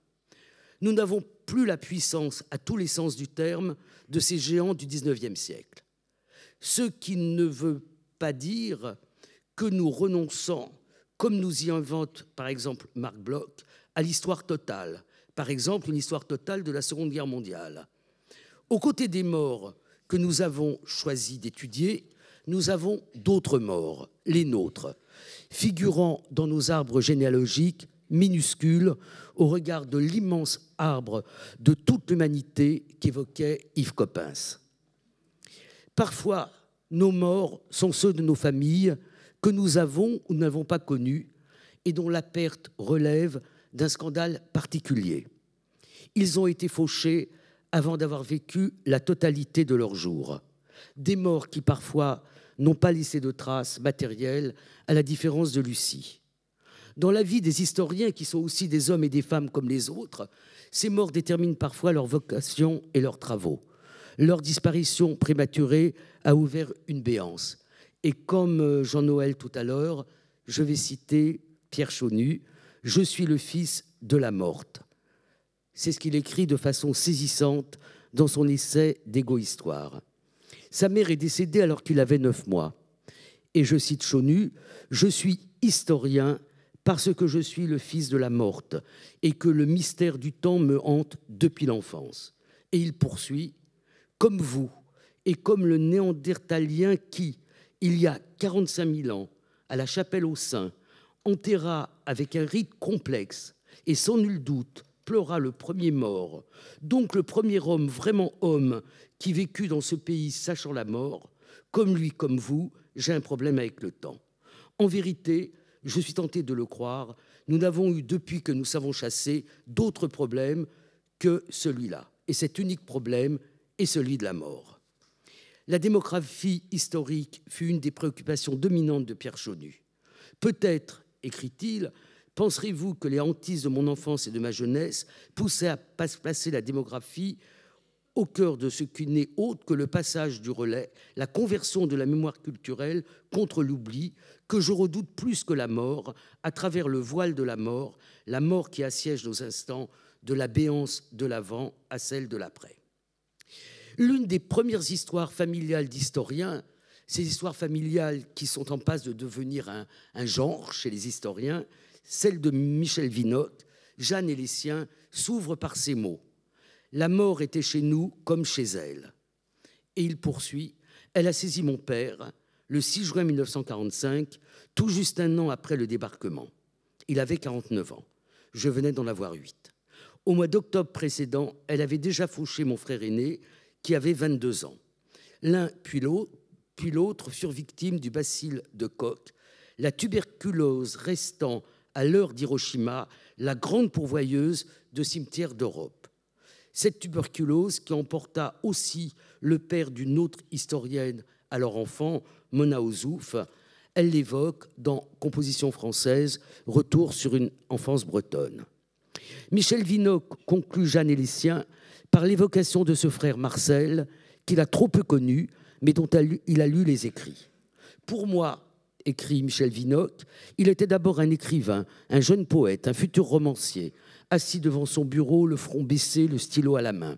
Nous n'avons plus la puissance, à tous les sens du terme, de ces géants du XIXe siècle ce qui ne veut pas dire que nous renonçons, comme nous y invente par exemple Marc Bloch, à l'histoire totale, par exemple une histoire totale de la Seconde Guerre mondiale. Aux côtés des morts que nous avons choisi d'étudier, nous avons d'autres morts, les nôtres, figurant dans nos arbres généalogiques minuscules au regard de l'immense arbre de toute l'humanité qu'évoquait Yves Coppens. Parfois, nos morts sont ceux de nos familles que nous avons ou n'avons pas connus et dont la perte relève d'un scandale particulier. Ils ont été fauchés avant d'avoir vécu la totalité de leurs jours. Des morts qui parfois n'ont pas laissé de traces matérielles, à la différence de Lucie. Dans la vie des historiens, qui sont aussi des hommes et des femmes comme les autres, ces morts déterminent parfois leur vocation et leurs travaux. Leur disparition prématurée a ouvert une béance. Et comme euh, Jean-Noël tout à l'heure, je vais citer Pierre Chaunu, Je suis le fils de la morte. C'est ce qu'il écrit de façon saisissante dans son essai d'Égo-Histoire. Sa mère est décédée alors qu'il avait neuf mois. Et je cite Chaunu, Je suis historien parce que je suis le fils de la morte et que le mystère du temps me hante depuis l'enfance. Et il poursuit, comme vous et comme le néandertalien qui, il y a 45 000 ans, à la chapelle aux saints, enterra avec un rite complexe et sans nul doute pleura le premier mort, donc le premier homme vraiment homme qui vécut dans ce pays sachant la mort, comme lui, comme vous, j'ai un problème avec le temps. En vérité, je suis tenté de le croire, nous n'avons eu depuis que nous savons chasser d'autres problèmes que celui-là. Et cet unique problème, et celui de la mort. La démographie historique fut une des préoccupations dominantes de Pierre Chaunu. Peut-être, écrit-il, penserez-vous que les hantises de mon enfance et de ma jeunesse poussaient à placer la démographie au cœur de ce qui n'est autre que le passage du relais, la conversion de la mémoire culturelle contre l'oubli, que je redoute plus que la mort, à travers le voile de la mort, la mort qui assiège nos instants de la béance de l'avant à celle de l'après. L'une des premières histoires familiales d'historiens, ces histoires familiales qui sont en passe de devenir un, genre chez les historiens, celle de Michel Vinotte, Jeanne et les siens, s'ouvre par ces mots. La mort était chez nous comme chez elle. Et il poursuit, elle a saisi mon père le 6 juin 1945, tout juste un an après le débarquement. Il avait 49 ans. Je venais d'en avoir 8. Au mois d'octobre précédent, elle avait déjà fauché mon frère aîné qui avait 22 ans. L'un puis l'autre furent victimes du bacille de Koch, la tuberculose restant à l'heure d'Hiroshima la grande pourvoyeuse de cimetières d'Europe. Cette tuberculose qui emporta aussi le père d'une autre historienne à leur enfant, Mona Ozouf, elle l'évoque dans Composition française, Retour sur une enfance bretonne. Michel vinoc conclut Jeanne et les siens par l'évocation de ce frère Marcel, qu'il a trop peu connu, mais dont il a lu les écrits. Pour moi, écrit Michel Vinocq, il était d'abord un écrivain, un jeune poète, un futur romancier, assis devant son bureau, le front baissé, le stylo à la main.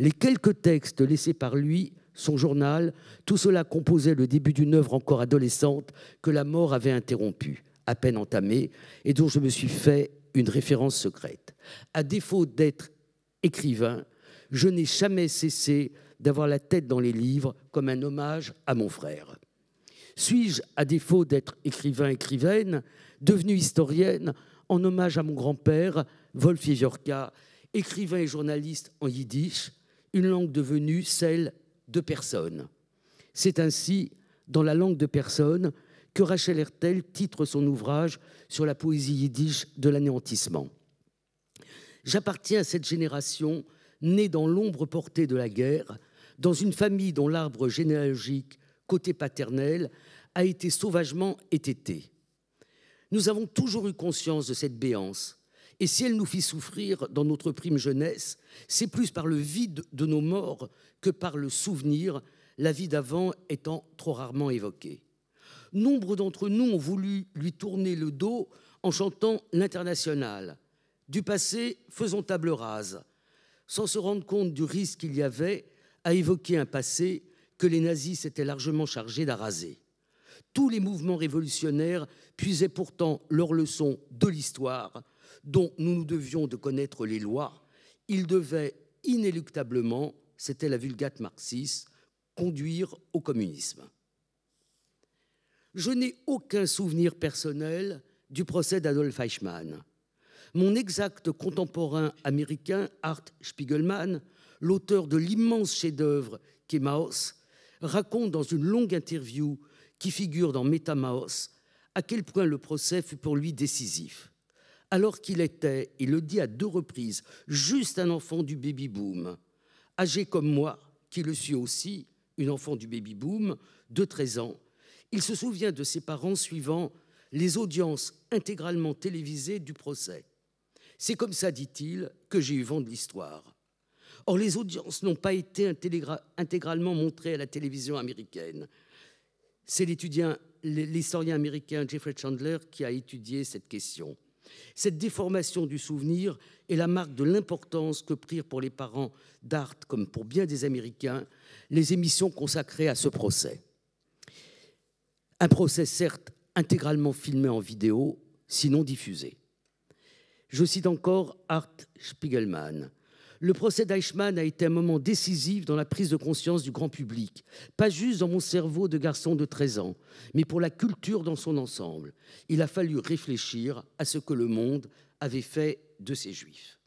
Les quelques textes laissés par lui, son journal, tout cela composait le début d'une œuvre encore adolescente que la mort avait interrompue, à peine entamée, et dont je me suis fait une référence secrète. À défaut d'être écrivain, je n'ai jamais cessé d'avoir la tête dans les livres comme un hommage à mon frère. Suis-je, à défaut d'être écrivain-écrivaine, devenue historienne en hommage à mon grand-père, Wolf Jorka, écrivain et journaliste en yiddish, une langue devenue celle de personne C'est ainsi, dans la langue de personne, que Rachel Hertel titre son ouvrage sur la poésie yiddish de l'anéantissement. J'appartiens à cette génération né dans l'ombre portée de la guerre, dans une famille dont l'arbre généalogique, côté paternel, a été sauvagement étêté. Nous avons toujours eu conscience de cette béance, et si elle nous fit souffrir dans notre prime jeunesse, c'est plus par le vide de nos morts que par le souvenir, la vie d'avant étant trop rarement évoquée. Nombre d'entre nous ont voulu lui tourner le dos en chantant l'international. Du passé, faisons table rase sans se rendre compte du risque qu'il y avait à évoquer un passé que les nazis s'étaient largement chargés d'arraser. Tous les mouvements révolutionnaires puisaient pourtant leurs leçons de l'histoire, dont nous nous devions de connaître les lois. Ils devaient inéluctablement, c'était la vulgate marxiste, conduire au communisme. Je n'ai aucun souvenir personnel du procès d'Adolf Eichmann. Mon exact contemporain américain, Art Spiegelman, l'auteur de l'immense chef-d'œuvre qu'est Maos, raconte dans une longue interview qui figure dans Metamaos à quel point le procès fut pour lui décisif. Alors qu'il était, il le dit à deux reprises, juste un enfant du baby-boom, âgé comme moi, qui le suis aussi, une enfant du baby-boom, de 13 ans, il se souvient de ses parents suivant les audiences intégralement télévisées du procès. C'est comme ça, dit-il, que j'ai eu vent de l'histoire. Or, les audiences n'ont pas été intégralement montrées à la télévision américaine. C'est l'historien américain Jeffrey Chandler qui a étudié cette question. Cette déformation du souvenir est la marque de l'importance que prirent pour les parents d'Art, comme pour bien des Américains, les émissions consacrées à ce procès. Un procès certes intégralement filmé en vidéo, sinon diffusé. Je cite encore Art Spiegelman. Le procès d'Eichmann a été un moment décisif dans la prise de conscience du grand public, pas juste dans mon cerveau de garçon de 13 ans, mais pour la culture dans son ensemble. Il a fallu réfléchir à ce que le monde avait fait de ces juifs.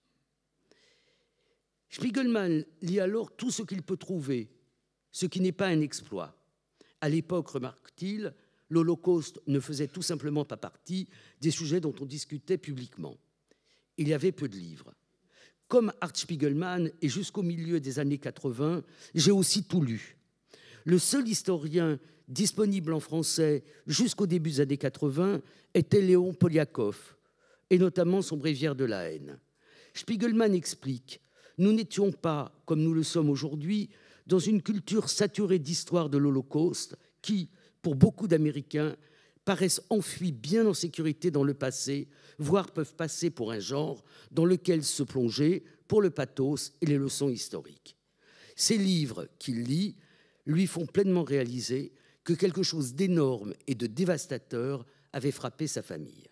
Spiegelman lit alors tout ce qu'il peut trouver, ce qui n'est pas un exploit. À l'époque, remarque-t-il, l'Holocauste ne faisait tout simplement pas partie des sujets dont on discutait publiquement il y avait peu de livres. Comme Art Spiegelman et jusqu'au milieu des années 80, j'ai aussi tout lu. Le seul historien disponible en français jusqu'au début des années 80 était Léon Poliakov, et notamment son bréviaire de la haine. Spiegelman explique Nous n'étions pas, comme nous le sommes aujourd'hui, dans une culture saturée d'histoire de l'Holocauste qui, pour beaucoup d'Américains, paraissent enfuis bien en sécurité dans le passé, voire peuvent passer pour un genre dans lequel se plonger pour le pathos et les leçons historiques. Ces livres qu'il lit lui font pleinement réaliser que quelque chose d'énorme et de dévastateur avait frappé sa famille.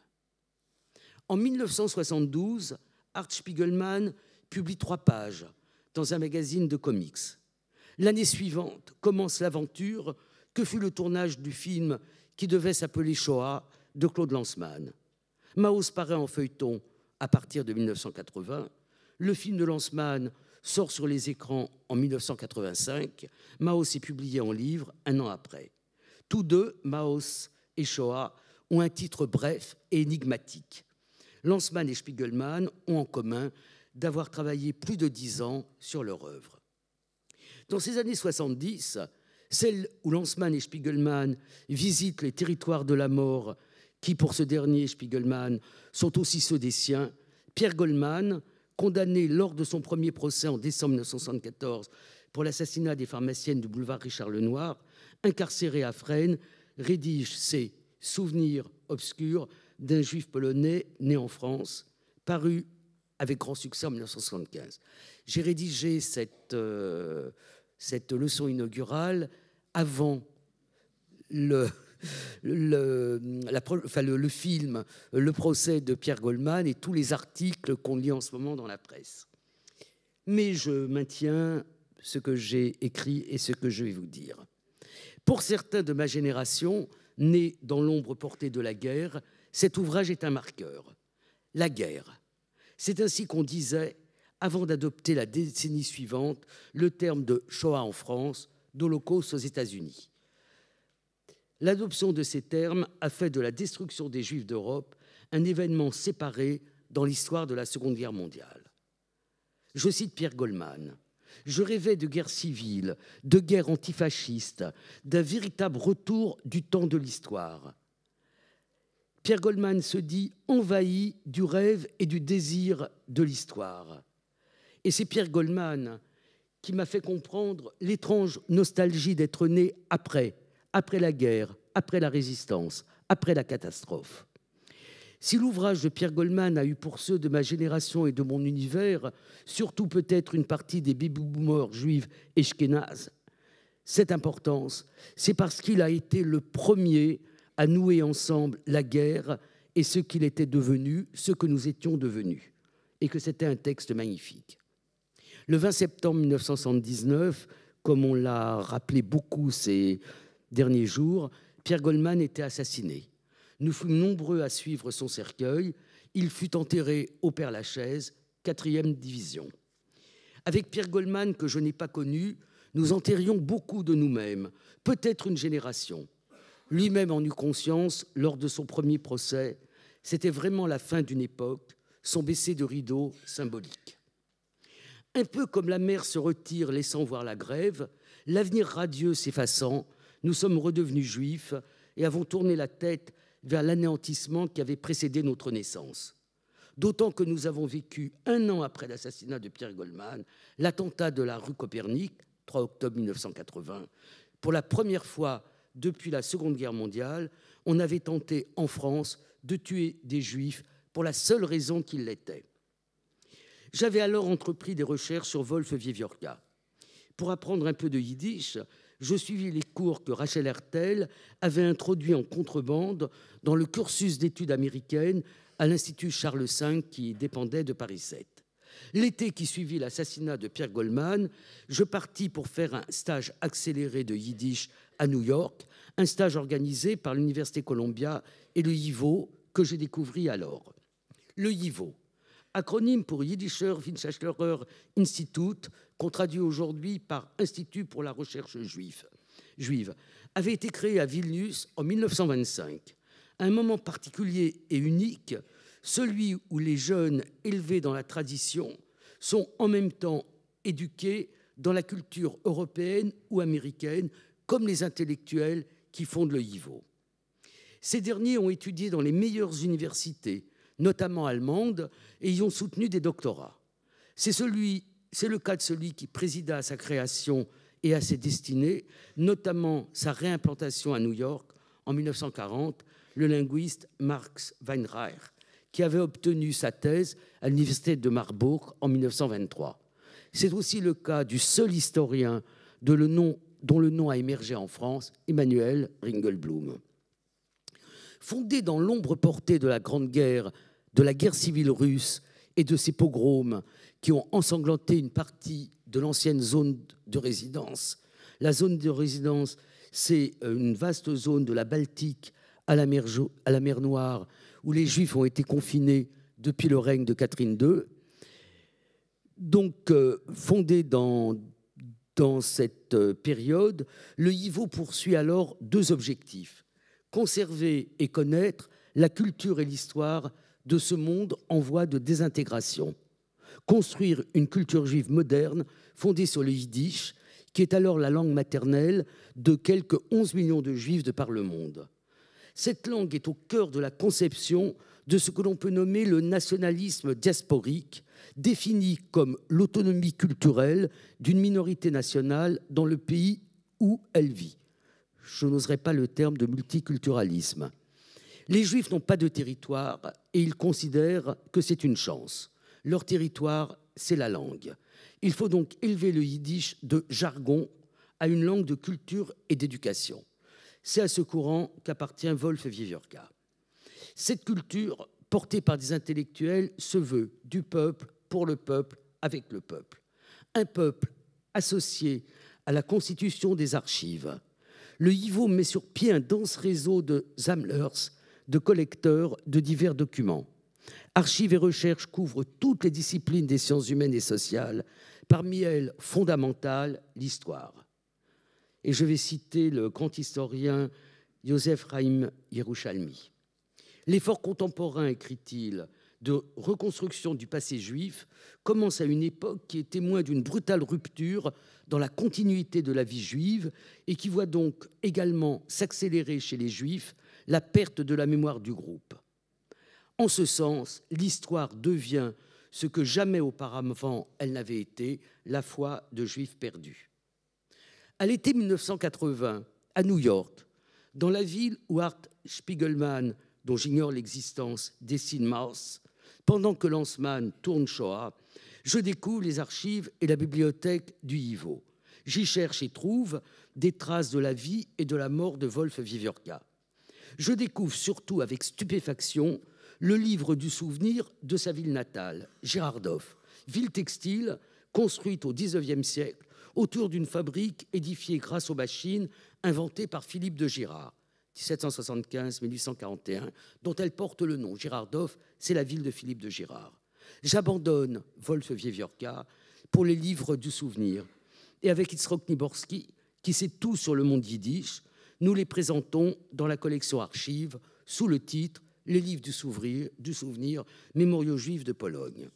En 1972, Art Spiegelman publie trois pages dans un magazine de comics. L'année suivante commence l'aventure que fut le tournage du film qui devait s'appeler Shoah de Claude Lanzmann. Maos paraît en feuilleton à partir de 1980. Le film de Lanzmann sort sur les écrans en 1985. Maos est publié en livre un an après. Tous deux, Maos et Shoah, ont un titre bref et énigmatique. Lanzmann et Spiegelman ont en commun d'avoir travaillé plus de dix ans sur leur œuvre. Dans ces années 70, celle où Lanzmann et Spiegelman visitent les territoires de la mort, qui pour ce dernier, Spiegelman, sont aussi ceux des siens, Pierre Goldman, condamné lors de son premier procès en décembre 1974 pour l'assassinat des pharmaciennes du boulevard Richard Lenoir, incarcéré à Fresnes, rédige ses Souvenirs obscurs d'un juif polonais né en France, paru avec grand succès en 1975. J'ai rédigé cette, euh, cette leçon inaugurale avant le, le, film Le procès de Pierre Goldman et tous les articles qu'on lit en ce moment dans la presse. Mais je maintiens ce que j'ai écrit et ce que je vais vous dire. Pour certains de ma génération, nés dans l'ombre portée de la guerre, cet ouvrage est un marqueur. La guerre. C'est ainsi qu'on disait, avant d'adopter la décennie suivante, le terme de Shoah en France, d'Holocauste aux États-Unis. L'adoption de ces termes a fait de la destruction des Juifs d'Europe un événement séparé dans l'histoire de la Seconde Guerre mondiale. Je cite Pierre Goldman. Je rêvais de guerre civile, de guerre antifasciste, d'un véritable retour du temps de l'histoire. Pierre Goldman se dit envahi du rêve et du désir de l'histoire. Et c'est Pierre Goldman qui m'a fait comprendre l'étrange nostalgie d'être né après, après la guerre, après la résistance, après la catastrophe. Si l'ouvrage de Pierre Goldman a eu pour ceux de ma génération et de mon univers, surtout peut-être une partie des bibou morts juives échkénazes, cette importance, c'est parce qu'il a été le premier à nouer ensemble la guerre et ce qu'il était devenu, ce que nous étions devenus, et que c'était un texte magnifique. Le 20 septembre 1979, comme on l'a rappelé beaucoup ces derniers jours, Pierre Goldman était assassiné. Nous fûmes nombreux à suivre son cercueil. Il fut enterré au Père-Lachaise, 4e division. Avec Pierre Goldman, que je n'ai pas connu, nous enterrions beaucoup de nous-mêmes, peut-être une génération. Lui-même en eut conscience lors de son premier procès. C'était vraiment la fin d'une époque, son baissé de rideau symbolique. Un peu comme la mer se retire laissant voir la grève, l'avenir radieux s'effaçant, nous sommes redevenus juifs et avons tourné la tête vers l'anéantissement qui avait précédé notre naissance. D'autant que nous avons vécu, un an après l'assassinat de Pierre Goldman, l'attentat de la rue Copernic, 3 octobre 1980. Pour la première fois depuis la Seconde Guerre mondiale, on avait tenté en France de tuer des juifs pour la seule raison qu'ils l'étaient. J'avais alors entrepris des recherches sur Wolf Wiewiorka. Pour apprendre un peu de yiddish, je suivis les cours que Rachel Hertel avait introduits en contrebande dans le cursus d'études américaines à l'Institut Charles V qui dépendait de Paris 7. L'été qui suivit l'assassinat de Pierre Goldman, je partis pour faire un stage accéléré de yiddish à New York, un stage organisé par l'Université Columbia et le YIVO que j'ai découvert alors. Le YIVO, acronyme pour Yiddisher Finchashlerer Institut, qu'on traduit aujourd'hui par Institut pour la recherche juive, juive, avait été créé à Vilnius en 1925. Un moment particulier et unique, celui où les jeunes élevés dans la tradition sont en même temps éduqués dans la culture européenne ou américaine, comme les intellectuels qui fondent le YIVO. Ces derniers ont étudié dans les meilleures universités, notamment allemande, et y ont soutenu des doctorats. C'est le cas de celui qui présida à sa création et à ses destinées, notamment sa réimplantation à New York en 1940, le linguiste Marx Weinreich, qui avait obtenu sa thèse à l'université de Marbourg en 1923. C'est aussi le cas du seul historien dont le nom a émergé en France, Emmanuel Ringelblum. Fondé dans l'ombre portée de la Grande Guerre, de la guerre civile russe et de ses pogroms qui ont ensanglanté une partie de l'ancienne zone de résidence. La zone de résidence, c'est euh, une vaste zone de la Baltique à la, mer, Noire où les Juifs ont été confinés depuis le règne de Catherine II. Donc, euh, fondé dans, dans cette euh, période, le YIVO poursuit alors deux objectifs conserver et connaître la culture et l'histoire de ce monde en voie de désintégration. Construire une culture juive moderne fondée sur le yiddish, qui est alors la langue maternelle de quelques 11 millions de juifs de par le monde. Cette langue est au cœur de la conception de ce que l'on peut nommer le nationalisme diasporique, défini comme l'autonomie culturelle d'une minorité nationale dans le pays où elle vit je n'oserais pas le terme de multiculturalisme. Les Juifs n'ont pas de territoire et ils considèrent que c'est une chance. Leur territoire, c'est la langue. Il faut donc élever le yiddish de jargon à une langue de culture et d'éducation. C'est à ce courant qu'appartient Wolf Vivierka. Cette culture, portée par des intellectuels, se veut du peuple, pour le peuple, avec le peuple. Un peuple associé à la constitution des archives, le IVO met sur pied un dense réseau de Zamlers, de collecteurs de divers documents. Archives et recherches couvrent toutes les disciplines des sciences humaines et sociales, parmi elles fondamentale l'histoire. Et je vais citer le grand historien Joseph Rahim Yerushalmi. L'effort contemporain, écrit-il, de reconstruction du passé juif commence à une époque qui est témoin d'une brutale rupture dans la continuité de la vie juive et qui voit donc également s'accélérer chez les juifs la perte de la mémoire du groupe. En ce sens, l'histoire devient ce que jamais auparavant elle n'avait été, la foi de juifs perdus. À l'été 1980, à New York, dans la ville où Art Spiegelman, dont j'ignore l'existence, dessine Mars, pendant que Lanzmann tourne Shoah, je découvre les archives et la bibliothèque du Yivo. J'y cherche et trouve des traces de la vie et de la mort de Wolf Viviorga. Je découvre surtout avec stupéfaction le livre du souvenir de sa ville natale, Girardot, ville textile construite au XIXe siècle autour d'une fabrique édifiée grâce aux machines inventées par Philippe de Girard, 1775-1841, dont elle porte le nom. Girardot, c'est la ville de Philippe de Girard. J'abandonne Wolf-Wiewiorka pour les livres du souvenir. Et avec Itzrok Niborski, qui sait tout sur le monde yiddish, nous les présentons dans la collection Archives sous le titre Les livres du souvenir, du souvenir Mémoriaux juifs de Pologne.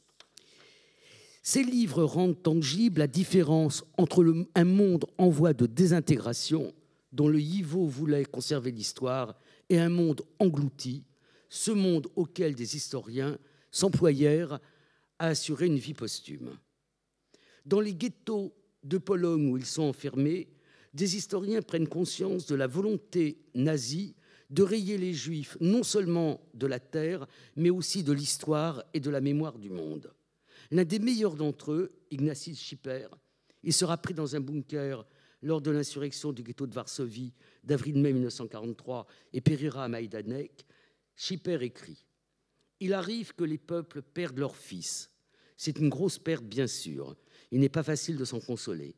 Ces livres rendent tangible la différence entre un monde en voie de désintégration, dont le Yivo voulait conserver l'histoire, et un monde englouti, ce monde auquel des historiens s'employèrent à assurer une vie posthume. Dans les ghettos de Pologne où ils sont enfermés, des historiens prennent conscience de la volonté nazie de rayer les juifs non seulement de la terre, mais aussi de l'histoire et de la mémoire du monde. L'un des meilleurs d'entre eux, Ignacy Schipper, il sera pris dans un bunker lors de l'insurrection du ghetto de Varsovie d'avril-mai 1943 et périra à Maïdanek. Schipper écrit il arrive que les peuples perdent leurs fils. C'est une grosse perte, bien sûr. Il n'est pas facile de s'en consoler.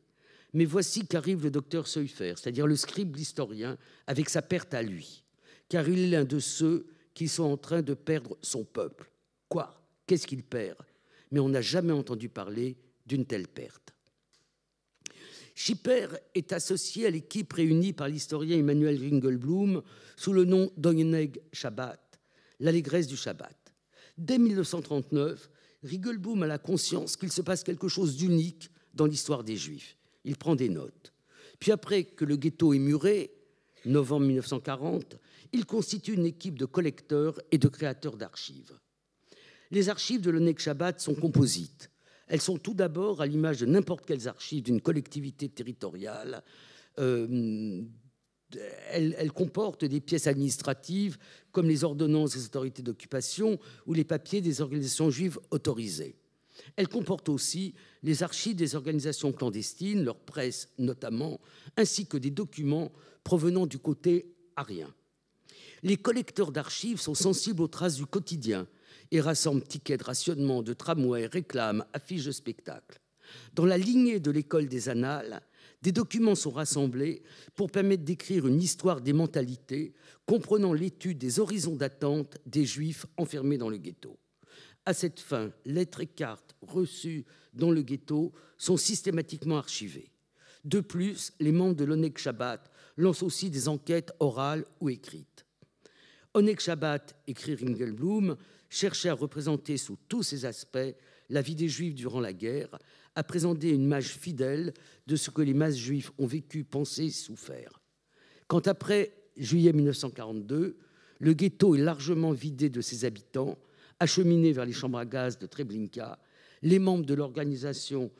Mais voici qu'arrive le docteur Seufer, c'est-à-dire le scribe, l'historien, avec sa perte à lui, car il est l'un de ceux qui sont en train de perdre son peuple. Quoi Qu'est-ce qu'il perd Mais on n'a jamais entendu parler d'une telle perte. Schipper est associé à l'équipe réunie par l'historien Emmanuel Ringelblum sous le nom d'Oyeneg Shabbat, l'allégresse du Shabbat. Dès 1939, Riegelbaum a la conscience qu'il se passe quelque chose d'unique dans l'histoire des Juifs. Il prend des notes. Puis après que le ghetto est muré, novembre 1940, il constitue une équipe de collecteurs et de créateurs d'archives. Les archives de l'Onek Shabbat sont composites. Elles sont tout d'abord à l'image de n'importe quelles archives d'une collectivité territoriale, euh, elle, comporte des pièces administratives comme les ordonnances des autorités d'occupation ou les papiers des organisations juives autorisées. Elle comporte aussi les archives des organisations clandestines, leur presse notamment, ainsi que des documents provenant du côté arien. Les collecteurs d'archives sont sensibles aux traces du quotidien et rassemblent tickets de rationnement, de tramway, réclames, affiches de spectacles. Dans la lignée de l'école des annales, des documents sont rassemblés pour permettre d'écrire une histoire des mentalités comprenant l'étude des horizons d'attente des juifs enfermés dans le ghetto. À cette fin, lettres et cartes reçues dans le ghetto sont systématiquement archivées. De plus, les membres de l'ONEG Shabbat lancent aussi des enquêtes orales ou écrites. Onek Shabbat, écrit Ringelblum, cherchait à représenter sous tous ses aspects la vie des Juifs durant la guerre, a présenté une image fidèle de ce que les masses juives ont vécu, pensé, souffert. Quand après juillet 1942, le ghetto est largement vidé de ses habitants, acheminés vers les chambres à gaz de Treblinka, les membres de l'organisation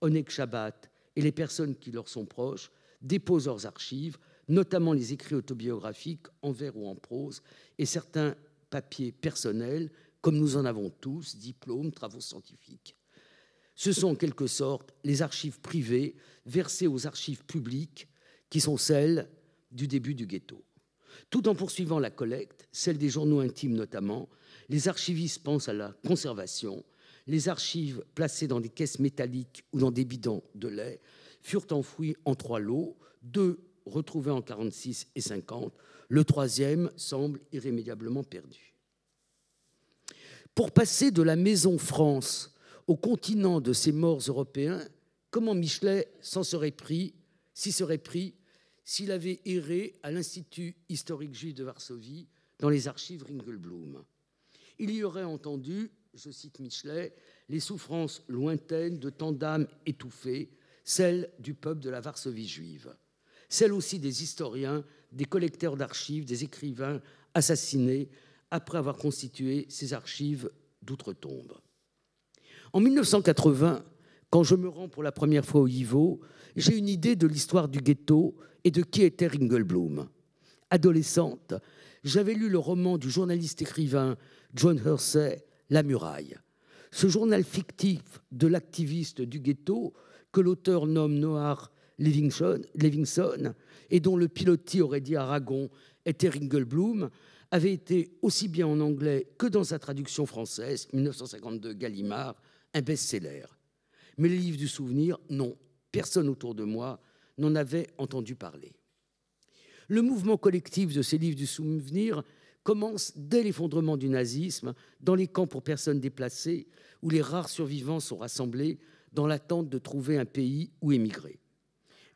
Onek Shabbat et les personnes qui leur sont proches déposent leurs archives, notamment les écrits autobiographiques en vers ou en prose, et certains papiers personnels, comme nous en avons tous, diplômes, travaux scientifiques. Ce sont en quelque sorte les archives privées versées aux archives publiques qui sont celles du début du ghetto. Tout en poursuivant la collecte, celle des journaux intimes notamment, les archivistes pensent à la conservation. Les archives placées dans des caisses métalliques ou dans des bidons de lait furent enfouies en trois lots, deux retrouvés en 46 et 50. Le troisième semble irrémédiablement perdu. Pour passer de la Maison France au continent de ces morts européens, comment Michelet s'en serait pris, s'y serait pris, s'il avait erré à l'Institut historique juif de Varsovie dans les archives Ringelblum. Il y aurait entendu, je cite Michelet, les souffrances lointaines de tant d'âmes étouffées, celles du peuple de la Varsovie juive, celles aussi des historiens, des collecteurs d'archives, des écrivains assassinés après avoir constitué ces archives d'outre-tombe. En 1980, quand je me rends pour la première fois au Ivo, j'ai une idée de l'histoire du ghetto et de qui était Ringelblum. Adolescente, j'avais lu le roman du journaliste-écrivain John Hersey, La muraille. Ce journal fictif de l'activiste du ghetto, que l'auteur nomme Noir Livingston, Livingston, et dont le pilotis aurait dit Aragon était Ringelblum, avait été aussi bien en anglais que dans sa traduction française, 1952 Gallimard, un best-seller. Mais les livres du souvenir, non, personne autour de moi n'en avait entendu parler. Le mouvement collectif de ces livres du souvenir commence dès l'effondrement du nazisme, dans les camps pour personnes déplacées, où les rares survivants sont rassemblés dans l'attente de trouver un pays où émigrer.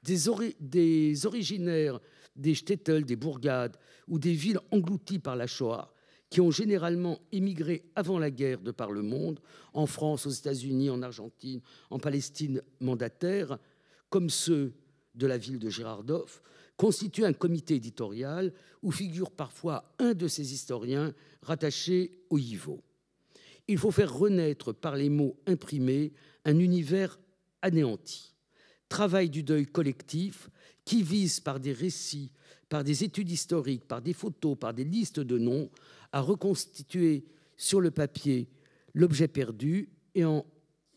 Des, originaires des Stettels, des bourgades ou des villes englouties par la Shoah qui ont généralement émigré avant la guerre de par le monde, en France, aux États-Unis, en Argentine, en Palestine mandataire, comme ceux de la ville de Gérardov, constituent un comité éditorial où figure parfois un de ces historiens rattaché au YIVO. Il faut faire renaître par les mots imprimés un univers anéanti. Travail du deuil collectif qui vise par des récits, par des études historiques, par des photos, par des listes de noms à reconstituer sur le papier l'objet perdu et en,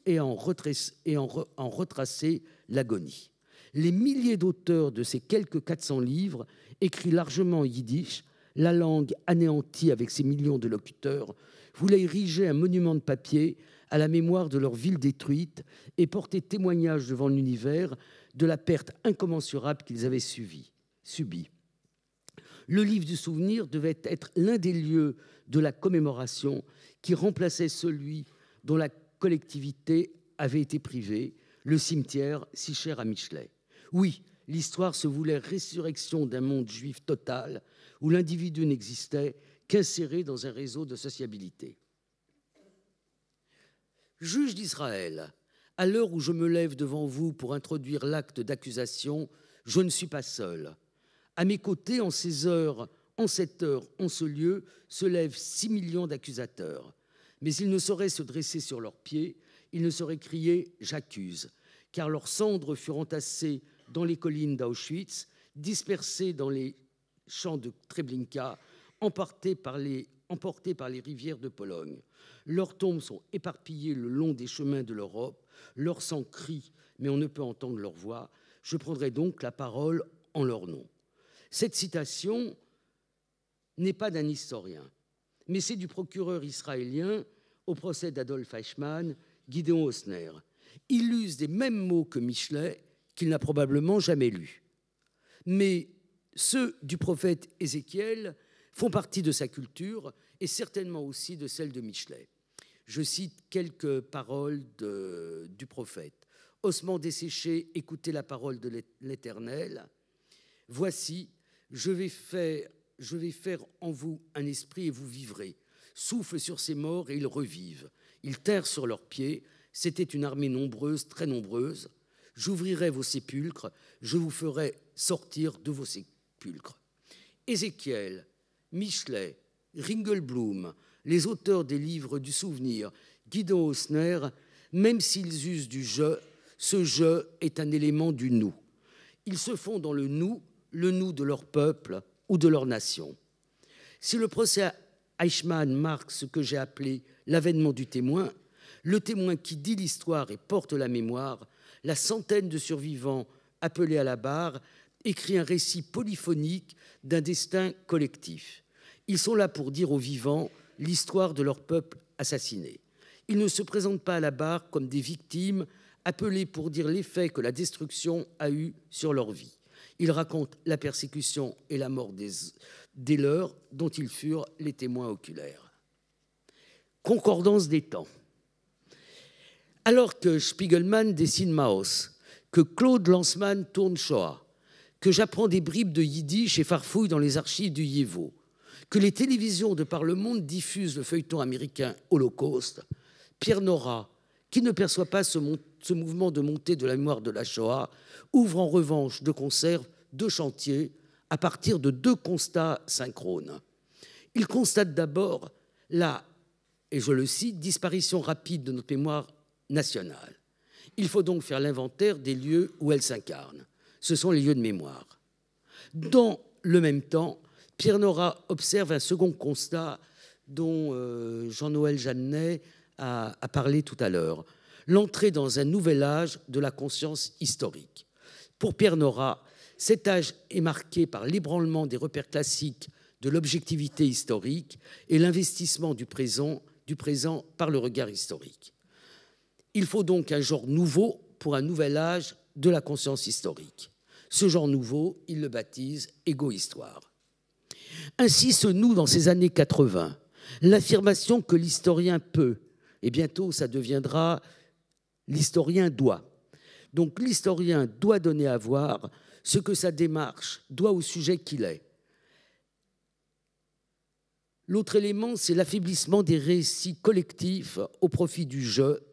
et en, et en, retracer l'agonie. Les milliers d'auteurs de ces quelques 400 livres, écrits largement en yiddish, la langue anéantie avec ses millions de locuteurs, voulaient ériger un monument de papier à la mémoire de leur ville détruite et porter témoignage devant l'univers de la perte incommensurable qu'ils avaient subie le livre du souvenir devait être l'un des lieux de la commémoration qui remplaçait celui dont la collectivité avait été privée, le cimetière si cher à Michelet. Oui, l'histoire se voulait résurrection d'un monde juif total où l'individu n'existait qu'inséré dans un réseau de sociabilité. Juge d'Israël, à l'heure où je me lève devant vous pour introduire l'acte d'accusation, je ne suis pas seul. À mes côtés, en ces heures, en cette heure, en ce lieu, se lèvent six millions d'accusateurs. Mais ils ne sauraient se dresser sur leurs pieds, ils ne sauraient crier « J'accuse », car leurs cendres furent entassées dans les collines d'Auschwitz, dispersées dans les champs de Treblinka, emportées par les par les rivières de Pologne. Leurs tombes sont éparpillées le long des chemins de l'Europe, leur sang crie, mais on ne peut entendre leur voix. Je prendrai donc la parole en leur nom. Cette citation n'est pas d'un historien, mais c'est du procureur israélien au procès d'Adolf Eichmann, Gideon Osner. Il use des mêmes mots que Michelet, qu'il n'a probablement jamais lus. Mais ceux du prophète Ézéchiel font partie de sa culture et certainement aussi de celle de Michelet. Je cite quelques paroles du prophète. Osment desséché, écoutez la parole de l'Éternel. Voici, je vais faire, en vous un esprit et vous vivrez. Souffle sur ces morts et ils revivent. Ils terrent sur leurs pieds. C'était une armée nombreuse, très nombreuse. J'ouvrirai vos sépulcres, je vous ferai sortir de vos sépulcres. Ézéchiel, Michelet, Ringelblum, les auteurs des livres du souvenir, Guido Hausner, même s'ils usent du je, ce je est un élément du nous. Ils se font dans le nous le nous de leur peuple ou de leur nation. Si le procès Eichmann marque ce que j'ai appelé l'avènement du témoin, le témoin qui dit l'histoire et porte la mémoire, la centaine de survivants appelés à la barre écrit un récit polyphonique d'un destin collectif. Ils sont là pour dire aux vivants l'histoire de leur peuple assassiné. Ils ne se présentent pas à la barre comme des victimes appelées pour dire l'effet que la destruction a eu sur leur vie. Il raconte la persécution et la mort des, leurs dont ils furent les témoins oculaires. Concordance des temps. Alors que Spiegelman dessine Maos, que Claude Lanzmann tourne Shoah, que j'apprends des bribes de Yiddish et farfouille dans les archives du Yévo, que les télévisions de par le monde diffusent le feuilleton américain Holocauste, Pierre Nora, qui ne perçoit pas ce, mouvement de montée de la mémoire de la Shoah, ouvre en revanche de conserve deux chantiers à partir de deux constats synchrones. Il constate d'abord la, et je le cite, disparition rapide de notre mémoire nationale. Il faut donc faire l'inventaire des lieux où elle s'incarne. Ce sont les lieux de mémoire. Dans le même temps, Pierre Nora observe un second constat dont euh, Jean-Noël Jeannet a, parler parlé tout à l'heure, l'entrée dans un nouvel âge de la conscience historique. Pour Pierre Nora, cet âge est marqué par l'ébranlement des repères classiques de l'objectivité historique et l'investissement du présent, du présent par le regard historique. Il faut donc un genre nouveau pour un nouvel âge de la conscience historique. Ce genre nouveau, il le baptise égo-histoire. Ainsi se noue dans ces années 80 l'affirmation que l'historien peut, et bientôt ça deviendra l'historien doit. Donc l'historien doit donner à voir ce que sa démarche doit au sujet qu'il est. L'autre élément, c'est l'affaiblissement des récits collectifs au profit du jeu.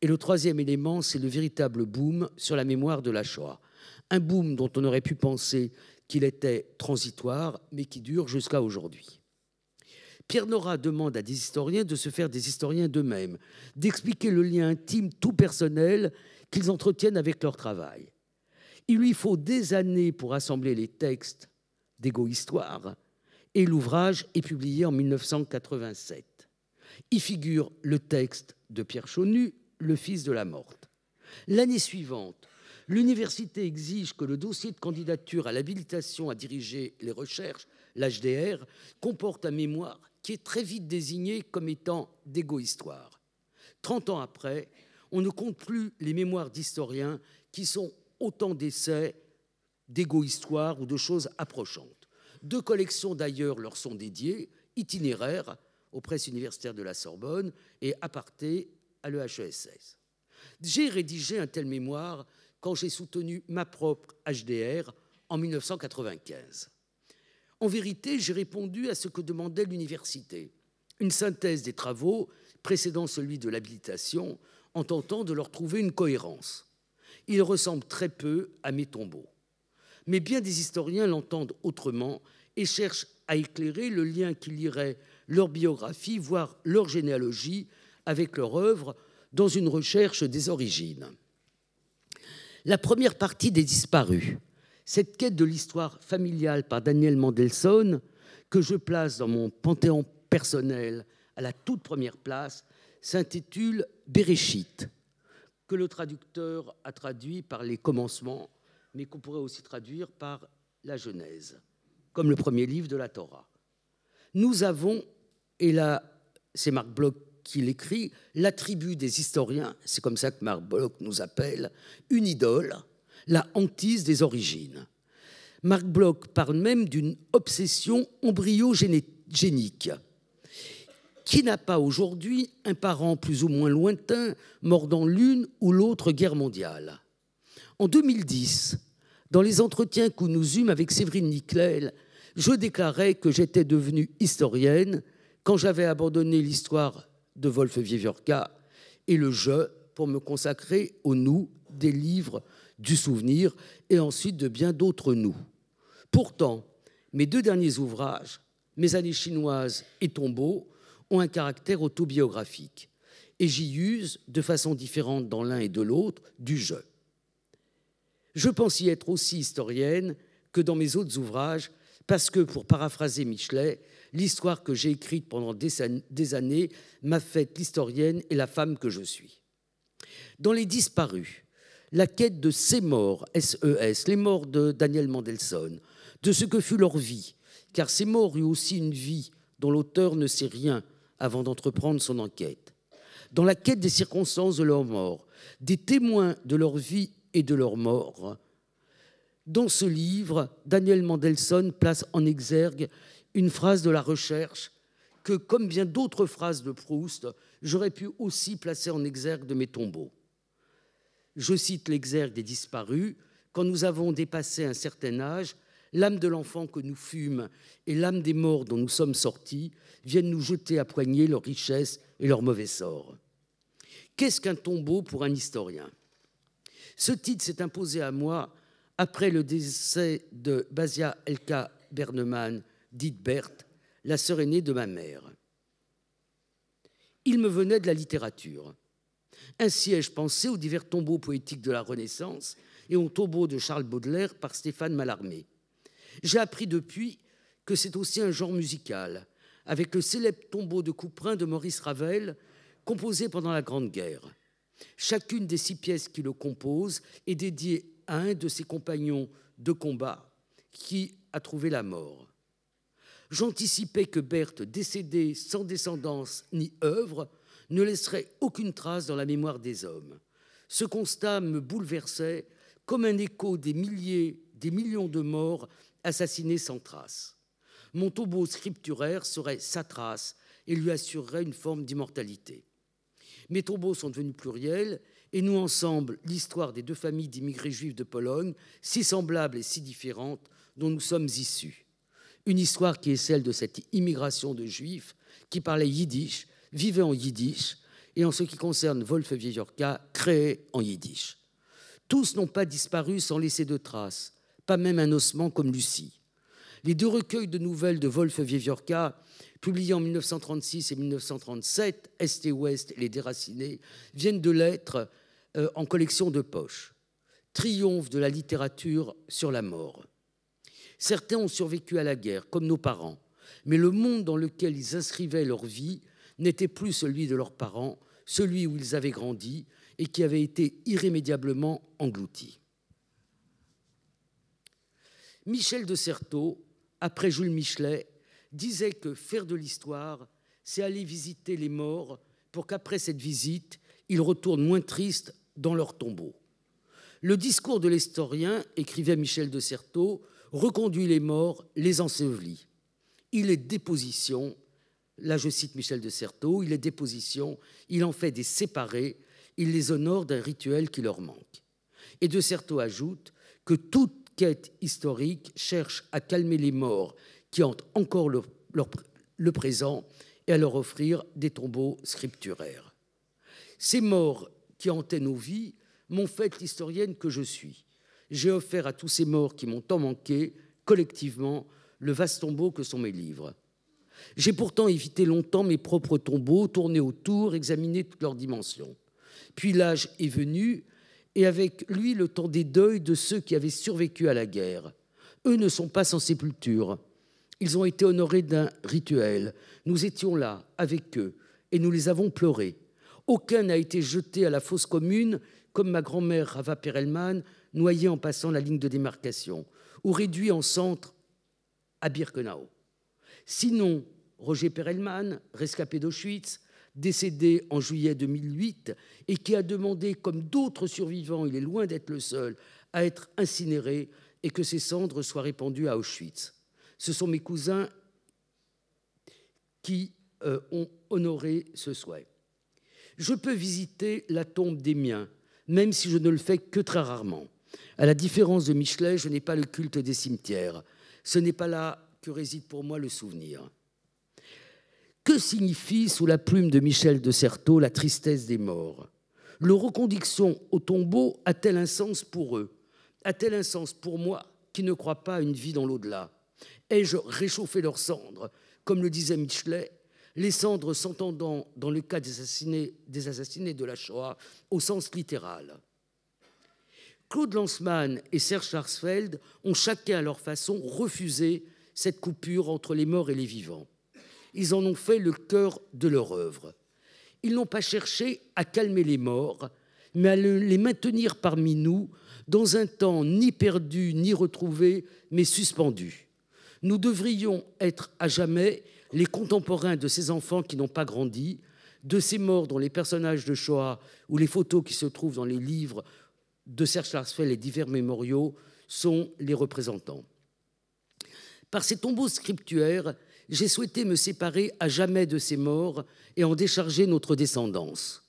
Et le troisième élément, c'est le véritable boom sur la mémoire de la Shoah. Un boom dont on aurait pu penser qu'il était transitoire, mais qui dure jusqu'à aujourd'hui. Pierre Nora demande à des historiens de se faire des historiens d'eux-mêmes, d'expliquer le lien intime tout personnel qu'ils entretiennent avec leur travail. Il lui faut des années pour assembler les textes dego histoire et l'ouvrage est publié en 1987. Y figure le texte de Pierre Chaunu, Le fils de la morte. L'année suivante, l'université exige que le dossier de candidature à l'habilitation à diriger les recherches, l'HDR, comporte un mémoire qui est très vite désigné comme étant d'égo-histoire. Trente ans après, on ne compte plus les mémoires d'historiens qui sont autant d'essais d'égo-histoire ou de choses approchantes. Deux collections d'ailleurs leur sont dédiées, Itinéraire, aux presses universitaires de la Sorbonne et aparté à l'EHESS. J'ai rédigé un tel mémoire quand j'ai soutenu ma propre HDR en 1995. En vérité, j'ai répondu à ce que demandait l'université, une synthèse des travaux précédant celui de l'habilitation, en tentant de leur trouver une cohérence. Il ressemble très peu à mes tombeaux. Mais bien des historiens l'entendent autrement et cherchent à éclairer le lien qui lierait leur biographie, voire leur généalogie, avec leur œuvre, dans une recherche des origines. La première partie des disparus cette quête de l'histoire familiale par Daniel Mendelssohn, que je place dans mon panthéon personnel à la toute première place, s'intitule Bereshit, que le traducteur a traduit par les commencements, mais qu'on pourrait aussi traduire par la Genèse, comme le premier livre de la Torah. Nous avons, et là c'est Marc Bloch qui l'écrit, l'attribut des historiens, c'est comme ça que Marc Bloch nous appelle, une idole, la hantise des origines. Marc Bloch parle même d'une obsession embryogénique, qui n'a pas aujourd'hui un parent plus ou moins lointain mort dans l'une ou l'autre guerre mondiale. En 2010, dans les entretiens que nous eûmes avec Séverine Niclel, je déclarais que j'étais devenue historienne quand j'avais abandonné l'histoire de Wolf Wiewiorka et le jeu pour me consacrer au nous des livres du souvenir et ensuite de bien d'autres nous. Pourtant, mes deux derniers ouvrages, Mes années chinoises et Tombeau, ont un caractère autobiographique et j'y use de façon différente dans l'un et de l'autre du jeu. Je pense y être aussi historienne que dans mes autres ouvrages parce que, pour paraphraser Michelet, l'histoire que j'ai écrite pendant des, années m'a faite l'historienne et la femme que je suis. Dans Les Disparus, la quête de ces morts, SES, e les morts de Daniel Mandelson, de ce que fut leur vie, car ces morts eurent aussi une vie dont l'auteur ne sait rien avant d'entreprendre son enquête. Dans la quête des circonstances de leur mort, des témoins de leur vie et de leur mort, dans ce livre, Daniel Mandelson place en exergue une phrase de la recherche que, comme bien d'autres phrases de Proust, j'aurais pu aussi placer en exergue de mes tombeaux. Je cite l'exergue des disparus. Quand nous avons dépassé un certain âge, l'âme de l'enfant que nous fûmes et l'âme des morts dont nous sommes sortis viennent nous jeter à poignée leurs richesses et leur mauvais sort. Qu'est-ce qu'un tombeau pour un historien Ce titre s'est imposé à moi après le décès de Basia Elka Bernemann, dite la sœur aînée de ma mère. Il me venait de la littérature. Ainsi ai-je pensé aux divers tombeaux poétiques de la Renaissance et au tombeau de Charles Baudelaire par Stéphane Mallarmé. J'ai appris depuis que c'est aussi un genre musical, avec le célèbre tombeau de Couperin de Maurice Ravel, composé pendant la Grande Guerre. Chacune des six pièces qui le composent est dédiée à un de ses compagnons de combat qui a trouvé la mort. J'anticipais que Berthe, décédée sans descendance ni œuvre, ne laisserait aucune trace dans la mémoire des hommes. Ce constat me bouleversait comme un écho des milliers, des millions de morts assassinés sans trace. Mon tombeau scripturaire serait sa trace et lui assurerait une forme d'immortalité. Mes tombeaux sont devenus pluriels et nous ensemble l'histoire des deux familles d'immigrés juifs de Pologne, si semblables et si différentes, dont nous sommes issus. Une histoire qui est celle de cette immigration de juifs qui parlaient yiddish, vivaient en yiddish, et en ce qui concerne Wolf Viejorca créé en yiddish. Tous n'ont pas disparu sans laisser de traces, pas même un ossement comme Lucie. Les deux recueils de nouvelles de Wolf Wiejorka, publiés en 1936 et 1937, Est et Ouest Les Déracinés, viennent de l'être euh, en collection de poche. Triomphe de la littérature sur la mort. Certains ont survécu à la guerre, comme nos parents, mais le monde dans lequel ils inscrivaient leur vie n'était plus celui de leurs parents, celui où ils avaient grandi et qui avait été irrémédiablement englouti. Michel de Certeau, après Jules Michelet, disait que faire de l'histoire, c'est aller visiter les morts pour qu'après cette visite, ils retournent moins tristes dans leur tombeau. Le discours de l'historien, écrivait Michel de Certeau, reconduit les morts, les ensevelit. Il est déposition, Là, je cite Michel de Certeau, il les déposition, il en fait des séparés, il les honore d'un rituel qui leur manque. Et de Certeau ajoute que toute quête historique cherche à calmer les morts qui hantent encore le, le présent et à leur offrir des tombeaux scripturaires. Ces morts qui hantaient nos vies m'ont fait l'historienne que je suis. J'ai offert à tous ces morts qui m'ont tant manqué, collectivement, le vaste tombeau que sont mes livres. J'ai pourtant évité longtemps mes propres tombeaux, tourné autour, examiné toutes leurs dimensions. Puis l'âge est venu, et avec lui le temps des deuils de ceux qui avaient survécu à la guerre. Eux ne sont pas sans sépulture. Ils ont été honorés d'un rituel. Nous étions là, avec eux, et nous les avons pleurés. Aucun n'a été jeté à la fosse commune, comme ma grand-mère Rava Perelman, noyée en passant la ligne de démarcation, ou réduit en centre à Birkenau. Sinon, Roger Perelman, rescapé d'Auschwitz, décédé en juillet 2008 et qui a demandé, comme d'autres survivants, il est loin d'être le seul, à être incinéré et que ses cendres soient répandues à Auschwitz. Ce sont mes cousins qui euh, ont honoré ce souhait. Je peux visiter la tombe des miens, même si je ne le fais que très rarement. À la différence de Michelet, je n'ai pas le culte des cimetières. Ce n'est pas là réside pour moi le souvenir. Que signifie, sous la plume de Michel de Certeau, la tristesse des morts Leur reconduction au tombeau a-t-elle un sens pour eux A-t-elle un sens pour moi qui ne crois pas à une vie dans l'au-delà Ai-je réchauffé leurs cendres Comme le disait Michelet, les cendres s'entendant, dans le cas des assassinés, des assassinés de la Shoah, au sens littéral. Claude Lanzmann et Serge Harsfeld ont chacun à leur façon refusé cette coupure entre les morts et les vivants. Ils en ont fait le cœur de leur œuvre. Ils n'ont pas cherché à calmer les morts, mais à les maintenir parmi nous dans un temps ni perdu ni retrouvé, mais suspendu. Nous devrions être à jamais les contemporains de ces enfants qui n'ont pas grandi, de ces morts dont les personnages de Shoah ou les photos qui se trouvent dans les livres de Serge Larsfeld et divers mémoriaux sont les représentants. Par ces tombeaux scriptuaires, j'ai souhaité me séparer à jamais de ces morts et en décharger notre descendance.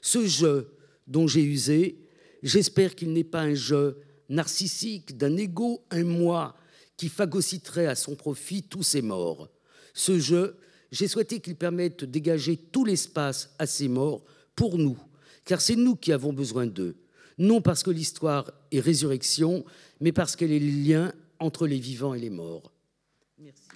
Ce je dont j'ai usé, j'espère qu'il n'est pas un je narcissique, d'un ego, un moi, qui phagocyterait à son profit tous ces morts. Ce jeu, j'ai souhaité qu'il permette de dégager tout l'espace à ces morts pour nous, car c'est nous qui avons besoin d'eux, non parce que l'histoire est résurrection, mais parce qu'elle est le lien entre les vivants et les morts.